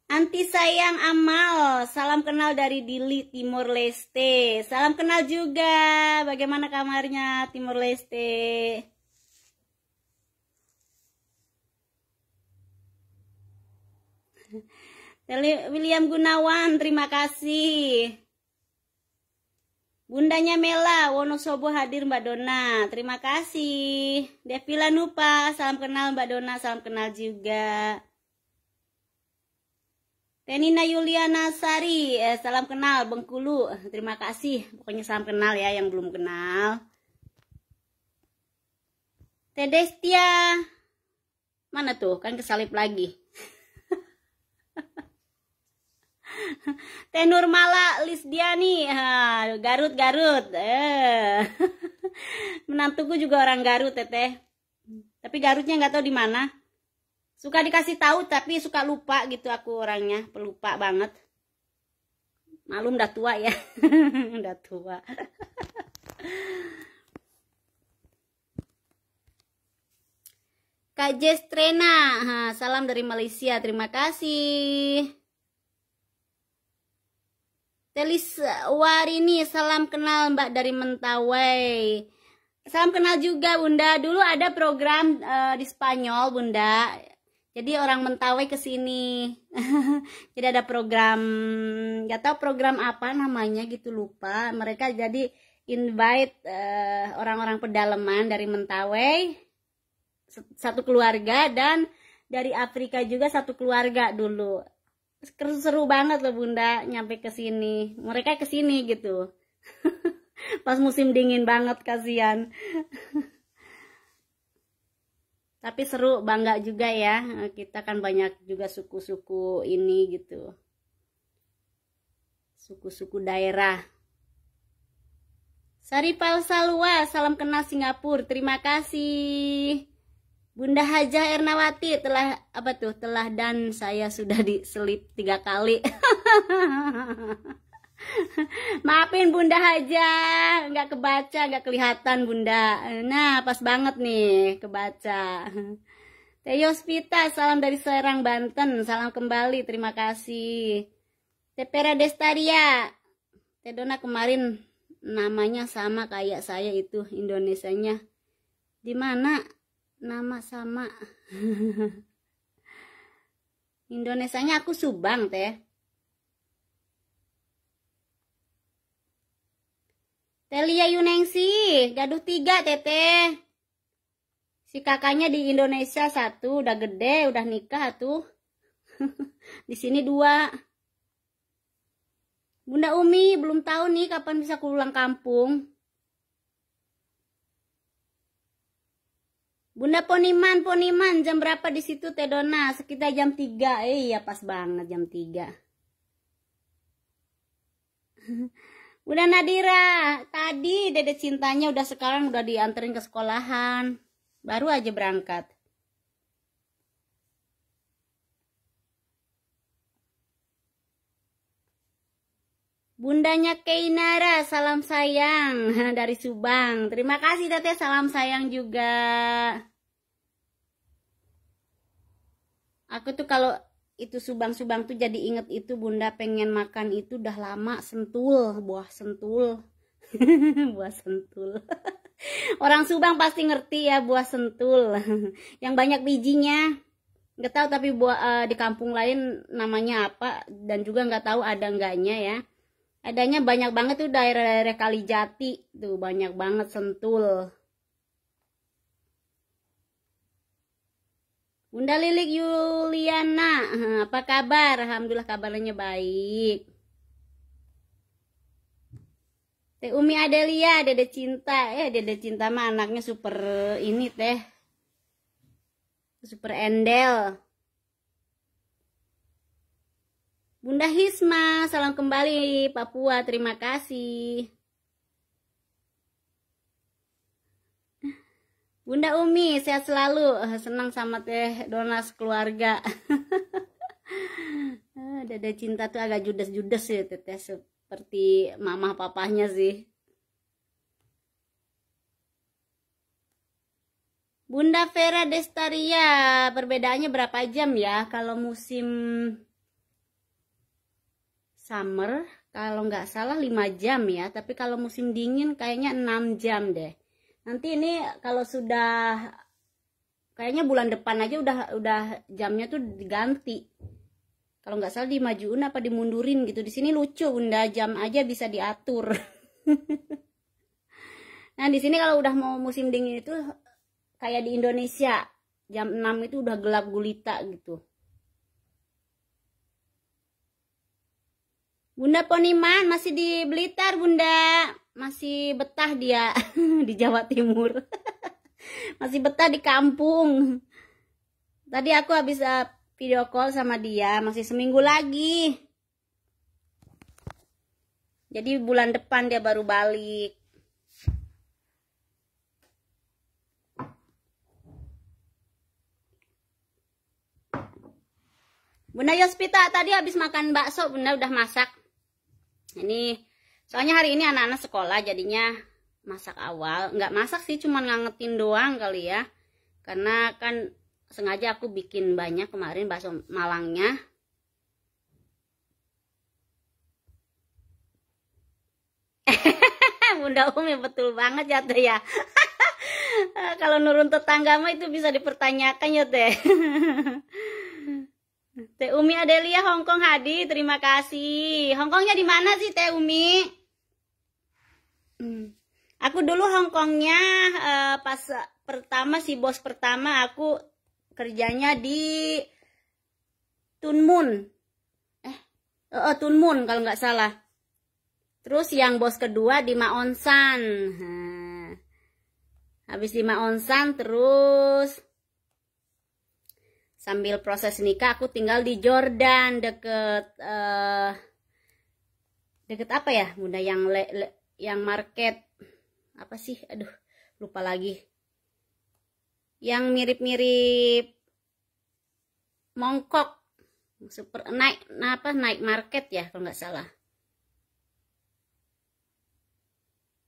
Anti sayang Amal, salam kenal dari Dili Timor Leste. Salam kenal juga. Bagaimana kamarnya Timor Leste? William Gunawan, terima kasih. Bundanya Mela, Wonosobo hadir Mbak Dona, terima kasih. Devila Nupa, salam kenal Mbak Dona, salam kenal juga. Tenina Yuliana Sari, eh, salam kenal Bengkulu, terima kasih. Pokoknya salam kenal ya yang belum kenal. Tedestia, mana tuh kan kesalip lagi. Teh Mala Lisdiani, Garut Garut. Eh. Menantuku juga orang Garut, Teteh. Tapi Garutnya nggak tahu di mana. Suka dikasih tahu tapi suka lupa gitu aku orangnya, pelupa banget. Malum udah tua ya. udah tua. Kak Jestrena, salam dari Malaysia. Terima kasih. Telis eh, Warini, salam kenal Mbak dari Mentawai. Salam kenal juga Bunda. Dulu ada program uh, di Spanyol Bunda. Jadi orang Mentawai ke sini. jadi ada program, nggak tahu program apa namanya gitu lupa. Mereka jadi invite eh, orang-orang uh, orang pedalaman dari Mentawai satu keluarga dan dari Afrika juga satu keluarga dulu seru banget loh bunda nyampe ke sini mereka ke sini gitu pas musim dingin banget kasihan tapi seru bangga juga ya kita kan banyak juga suku-suku ini gitu suku-suku daerah Sari Palsalua, salam kenal Singapura. Terima kasih. Bunda Haja Ernawati telah apa tuh telah dan saya sudah diselip tiga kali maafin Bunda Haja nggak kebaca nggak kelihatan Bunda nah pas banget nih kebaca Teos Vita salam dari Serang Banten salam kembali terima kasih Tepera Destaria Tedona kemarin namanya sama kayak saya itu Indonesianya di mana nama sama Indonesianya aku Subang teh Telia Yunengsi, gaduh tiga teteh. Si kakaknya di Indonesia satu, udah gede, udah nikah tuh. di sini dua. Bunda Umi belum tahu nih kapan bisa pulang kampung. Bunda Poniman, Poniman, jam berapa di situ Teh Dona? Sekitar jam 3. Eh, iya pas banget jam 3. Bunda Nadira, tadi Dede cintanya udah sekarang udah dianterin ke sekolahan. Baru aja berangkat. Bundanya Keinara, salam sayang dari Subang. Terima kasih Teteh, salam sayang juga. Aku tuh kalau itu Subang-Subang tuh jadi inget itu Bunda pengen makan itu udah lama sentul, buah sentul. buah sentul. Orang Subang pasti ngerti ya buah sentul. Yang banyak bijinya Gak tahu tapi buah uh, di kampung lain namanya apa dan juga nggak tahu ada enggaknya ya adanya banyak banget tuh daerah-daerah Kalijati tuh banyak banget Sentul Bunda Lilik Yuliana, eh, apa kabar? Alhamdulillah kabarnya baik. Teh Umi Adelia, Dede Cinta. Eh, Dede Cinta mah anaknya super ini teh. Super endel. Bunda Hisma, salam kembali Papua, terima kasih. Bunda Umi, sehat selalu. Eh, senang sama teh donas keluarga. Eh, dada cinta tuh agak judes-judes ya teteh seperti mamah papahnya sih. Bunda Vera Destaria, perbedaannya berapa jam ya kalau musim summer kalau nggak salah 5 jam ya tapi kalau musim dingin kayaknya 6 jam deh nanti ini kalau sudah kayaknya bulan depan aja udah udah jamnya tuh diganti kalau nggak salah dimajuin apa dimundurin gitu di sini lucu bunda jam aja bisa diatur nah di sini kalau udah mau musim dingin itu kayak di Indonesia jam 6 itu udah gelap gulita gitu Bunda Poniman masih di Blitar, Bunda. Masih betah dia di Jawa Timur. masih betah di kampung. Tadi aku habis eh, video call sama dia, masih seminggu lagi. Jadi bulan depan dia baru balik. Bunda Yospita tadi habis makan bakso, Bunda udah masak ini soalnya hari ini anak-anak sekolah jadinya masak awal nggak masak sih cuman ngangetin doang kali ya karena kan sengaja aku bikin banyak kemarin bakso malangnya Bunda Umi betul banget ya teh ya kalau nurun tetangga mah itu bisa dipertanyakan ya teh Teh Umi Adelia Hongkong Hadi, terima kasih. Hongkongnya di mana sih Teh Umi? Hmm. Aku dulu Hongkongnya uh, eh, pas pertama si bos pertama aku kerjanya di Tunmun. Eh, uh, oh, oh, Tunmun kalau nggak salah. Terus yang bos kedua di Maonsan. Hmm. Nah, habis di Maonsan terus sambil proses nikah aku tinggal di Jordan deket uh, deket apa ya muda yang le, le, yang market apa sih aduh lupa lagi yang mirip-mirip Mongkok super naik apa naik market ya kalau nggak salah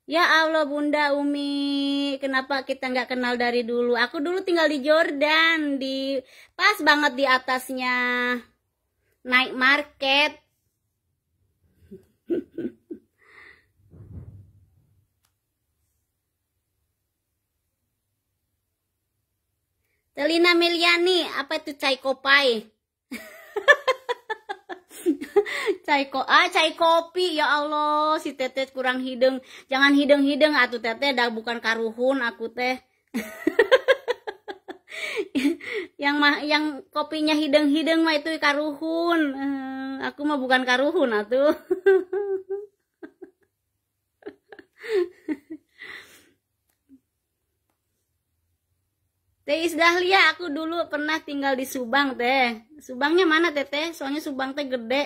Ya Allah Bunda Umi, kenapa kita nggak kenal dari dulu? Aku dulu tinggal di Jordan, di pas banget di atasnya naik market. Telina Meliani, apa itu Cai Kopai? cai ko ah cai kopi ya Allah si tetes kurang hidung jangan hidung hidung atuh teteh dah bukan karuhun aku teh yang mah yang kopinya hidung hidung mah itu karuhun eh, aku mah bukan karuhun atuh Teh Isdahlia aku dulu pernah tinggal di Subang teh. Subangnya mana teh teh? Soalnya Subang teh gede.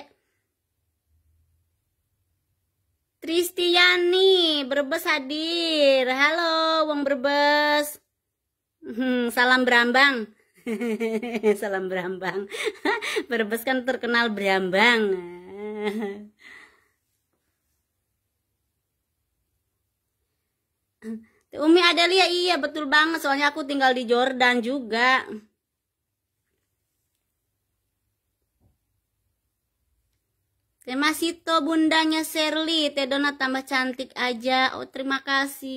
Tristiani Brebes hadir. Halo Wong Brebes. Hmm, salam Brambang. salam Brambang. Brebes kan terkenal Brambang. Umi Adelia iya betul banget soalnya aku tinggal di Jordan juga. Terima kasih to bundanya Shirley, Teh donat tambah cantik aja. Oh, terima kasih.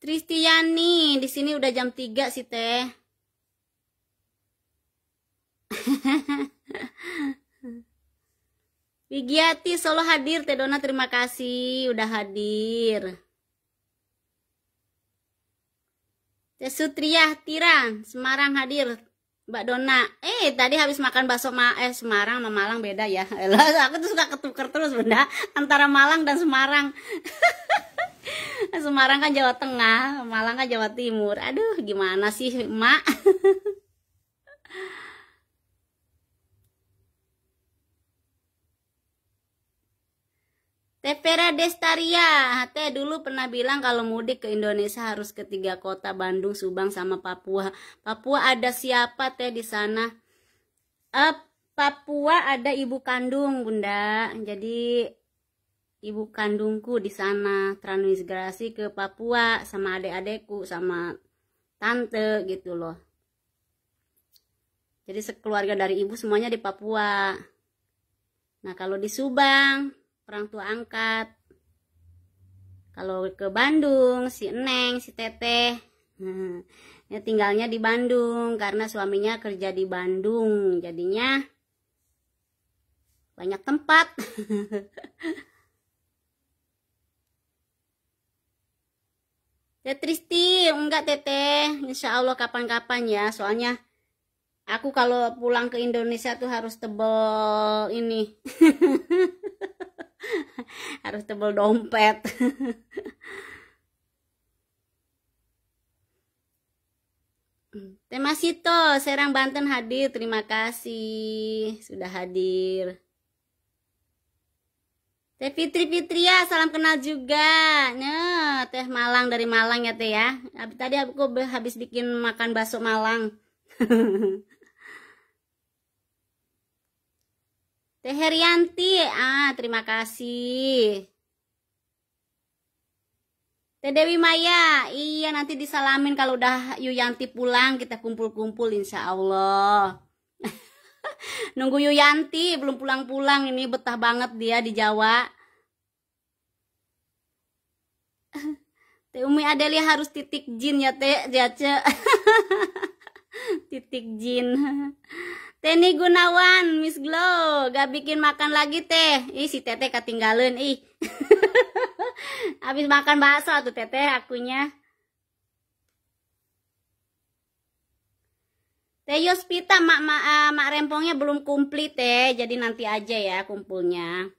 Tristiani, di sini udah jam 3 sih, Teh. Wigiati Solo hadir, Teh Dona terima kasih udah hadir. Teh Sutriah Tiran, Semarang hadir. Mbak Dona, eh tadi habis makan bakso ma eh Semarang sama Malang beda ya. Elah, aku tuh suka ketuker terus benda antara Malang dan Semarang. Semarang kan Jawa Tengah, Malang kan Jawa Timur. Aduh, gimana sih, Mak? Tevera Destaria, Teh dulu pernah bilang kalau mudik ke Indonesia harus ke tiga kota Bandung, Subang sama Papua. Papua ada siapa Teh di sana? Uh, Papua ada ibu kandung Bunda. Jadi ibu kandungku di sana transmigrasi ke Papua sama adik-adikku sama tante gitu loh. Jadi sekeluarga dari ibu semuanya di Papua. Nah, kalau di Subang orang tua angkat kalau ke Bandung si Neng si Teteh ya tinggalnya di Bandung karena suaminya kerja di Bandung jadinya banyak tempat Ya Tristi, enggak teteh, insya Allah kapan-kapan ya, soalnya aku kalau pulang ke Indonesia tuh harus tebel ini. harus tebel dompet Tema Sito, Serang Banten hadir. Terima kasih sudah hadir. Teh Fitri Fitria, ya, salam kenal juga. Nah, Teh Malang dari Malang ya Teh ya. Tadi aku habis bikin makan bakso Malang. Teh Herianti, ah terima kasih. Teh Dewi Maya, iya nanti disalamin kalau udah Yuyanti pulang kita kumpul-kumpul insya Allah. Nunggu Yuyanti belum pulang-pulang ini betah banget dia di Jawa. Teh Umi Adelia harus titik jin ya Teh, jace. titik jin. Teni Gunawan, Miss Glow, gak bikin makan lagi teh. Ih, si teteh ketinggalan, ih. Habis makan bakso tuh teteh akunya. Teh Yospita, mak, mak, ah, mak rempongnya belum komplit teh, jadi nanti aja ya kumpulnya.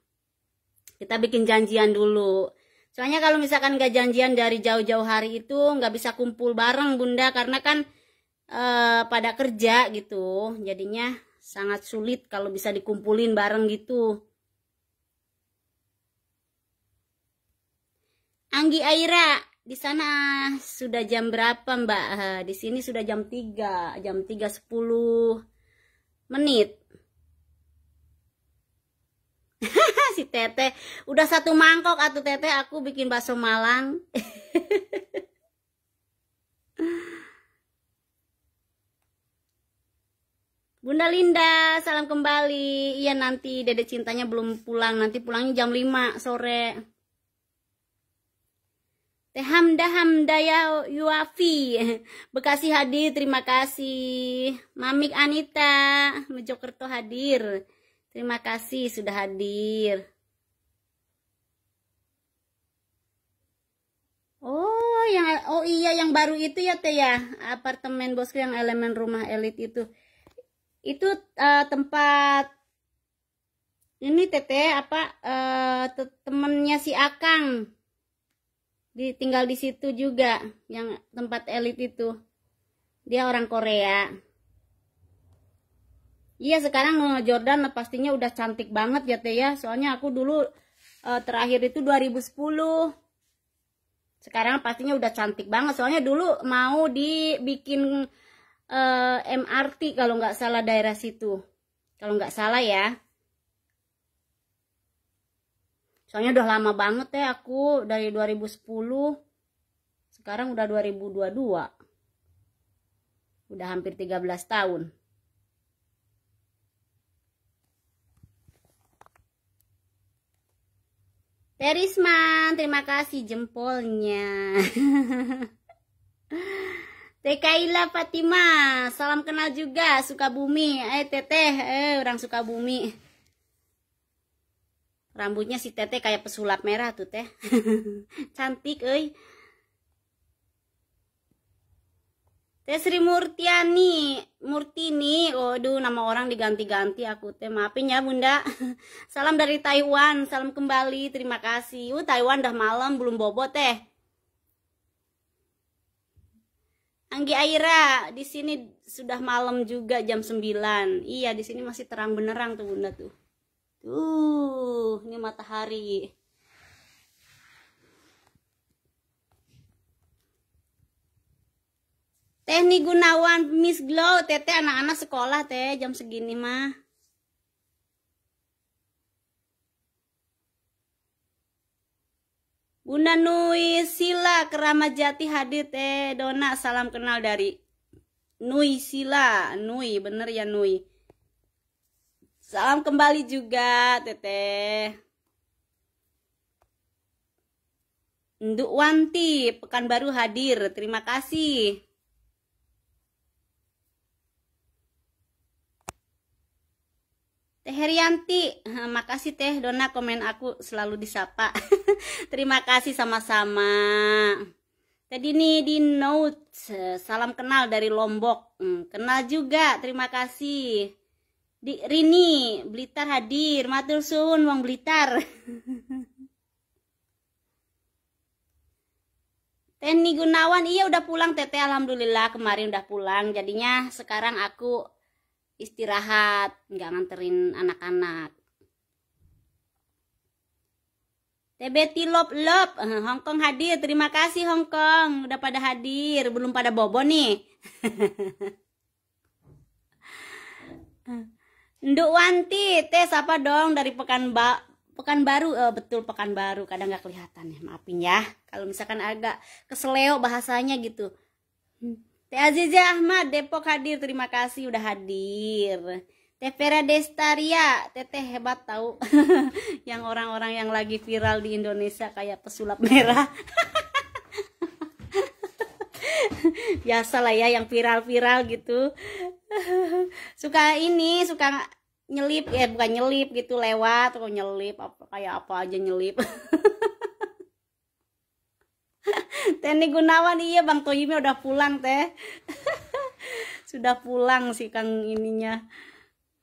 Kita bikin janjian dulu. Soalnya kalau misalkan gak janjian dari jauh-jauh hari itu, gak bisa kumpul bareng bunda, karena kan Eh, pada kerja gitu jadinya sangat sulit kalau bisa dikumpulin bareng gitu Anggi Aira di sana sudah jam berapa Mbak eh, di sini sudah jam 3 jam 3.10 menit si Tete udah satu mangkok atau Tete aku bikin bakso Malang Bunda Linda, salam kembali. Iya nanti dede cintanya belum pulang, nanti pulangnya jam 5 sore. Teh Hamda ya Yuafi Bekasi hadir, terima kasih Mamik Anita Mojokerto hadir Terima kasih sudah hadir Oh yang oh iya yang baru itu ya Teh ya Apartemen bosku yang elemen rumah elit itu itu uh, tempat ini teteh apa uh, temennya si Akang ditinggal di situ juga yang tempat elit itu dia orang Korea iya sekarang eh, Jordan pastinya udah cantik banget ya teh ya soalnya aku dulu uh, terakhir itu 2010 sekarang pastinya udah cantik banget soalnya dulu mau dibikin uh, eh, MRT kalau nggak salah daerah situ. Kalau nggak salah ya. Soalnya udah lama banget ya aku dari 2010. Sekarang udah 2022. Udah hampir 13 tahun. Terisman, terima kasih jempolnya. Tekaila Fatima, salam kenal juga Sukabumi. Eh Teteh, eh orang Sukabumi. Rambutnya si Teteh kayak pesulap merah tuh Teh. Cantik Eh. Teh Sri Murtiani, Murtini. Waduh, nama orang diganti-ganti aku teh. Maafin ya, Bunda. Salam dari Taiwan, salam kembali. Terima kasih. Uh, Taiwan dah malam belum bobo teh. Anggi Aira, di sini sudah malam juga jam 9. Iya, di sini masih terang benerang tuh Bunda tuh. Tuh, ini matahari. Teh Gunawan Miss Glow, Teteh anak-anak sekolah teh jam segini mah. una Nui Sila keramat jati hadir teh Dona salam kenal dari Nui Sila Nui bener ya Nui Salam kembali juga Teteh Nduk Wanti Pekanbaru hadir terima kasih Teh Herianti, eh, makasih Teh Dona komen aku selalu disapa. Terima kasih sama-sama. Tadi nih di notes eh, salam kenal dari Lombok. Hmm, kenal juga, terima kasih. Di Rini, Blitar hadir, matur suwun wong Blitar. Teni Gunawan, iya udah pulang Teteh, alhamdulillah kemarin udah pulang. Jadinya sekarang aku istirahat nggak nganterin anak-anak TBT lop lop eh, Hongkong hadir terima kasih Hongkong udah pada hadir belum pada bobo nih Nduk Wanti, teh apa dong dari pekan ba pekan baru oh, betul pekan baru kadang nggak kelihatan ya maafin ya kalau misalkan agak keseleo bahasanya gitu hmm. Teh Azizia Ahmad Depok hadir, terima kasih udah hadir. Teh Vera Destaria, teteh hebat tahu. yang orang-orang yang lagi viral di Indonesia kayak pesulap merah. Biasalah ya yang viral-viral gitu. suka ini, suka nyelip ya bukan nyelip gitu lewat atau nyelip apa kayak apa aja nyelip. Teni Gunawan iya Bang Toyimi udah pulang teh sudah pulang si Kang ininya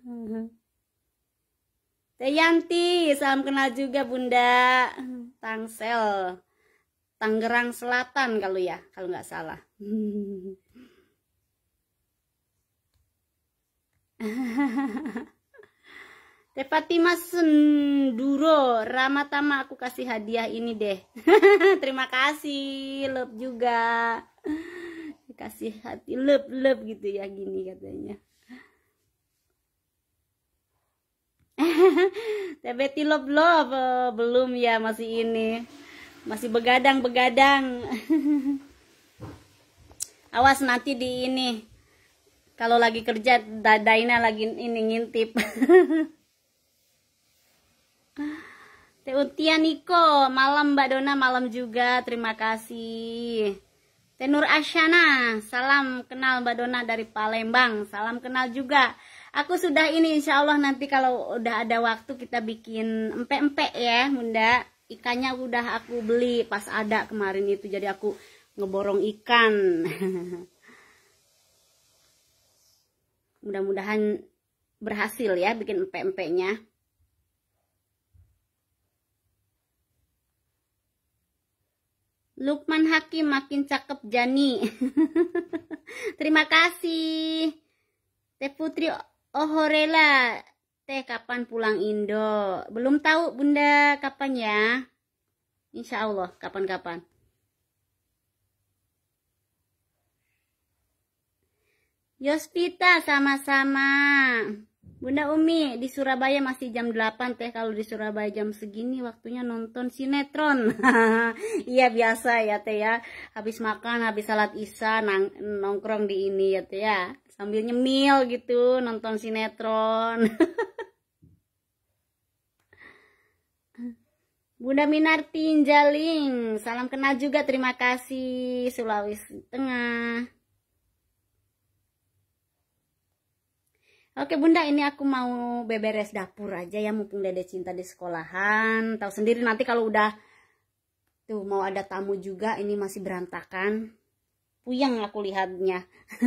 mhm. Teh Yanti salam kenal juga Bunda Tangsel Tangerang Selatan kalau ya kalau nggak salah Tepati Mas Senduro Ramatama aku kasih hadiah ini deh terima kasih love juga kasih hati love love gitu ya gini katanya Tepati love love belum ya masih ini masih begadang begadang awas nanti di ini kalau lagi kerja Daina lagi ini ngintip Teutia Niko, malam Mbak Dona, malam juga. Terima kasih. Tenur Asyana, salam kenal Mbak Dona dari Palembang. Salam kenal juga. Aku sudah ini insya Allah nanti kalau udah ada waktu kita bikin empe-empe ya bunda. Ikannya udah aku beli pas ada kemarin itu. Jadi aku ngeborong ikan. Mudah-mudahan berhasil ya bikin empek nya. Lukman Hakim makin cakep Jani. Terima kasih. Teh Putri Ohorela. Teh kapan pulang Indo? Belum tahu Bunda kapan ya. Insya Allah kapan-kapan. Yospita sama-sama. Bunda Umi, di Surabaya masih jam 8 teh kalau di Surabaya jam segini waktunya nonton sinetron. iya biasa ya teh ya. Habis makan, habis salat Isya nongkrong di ini ya teh ya. Sambil nyemil gitu nonton sinetron. Bunda Minarti Jaling, salam kenal juga terima kasih Sulawesi Tengah. Oke bunda ini aku mau beberes dapur aja ya mumpung dede cinta di sekolahan tahu sendiri nanti kalau udah tuh mau ada tamu juga ini masih berantakan puyeng aku lihatnya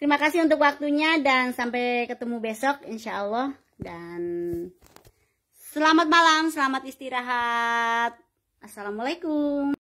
terima kasih untuk waktunya dan sampai ketemu besok insya Allah dan selamat malam selamat istirahat Assalamualaikum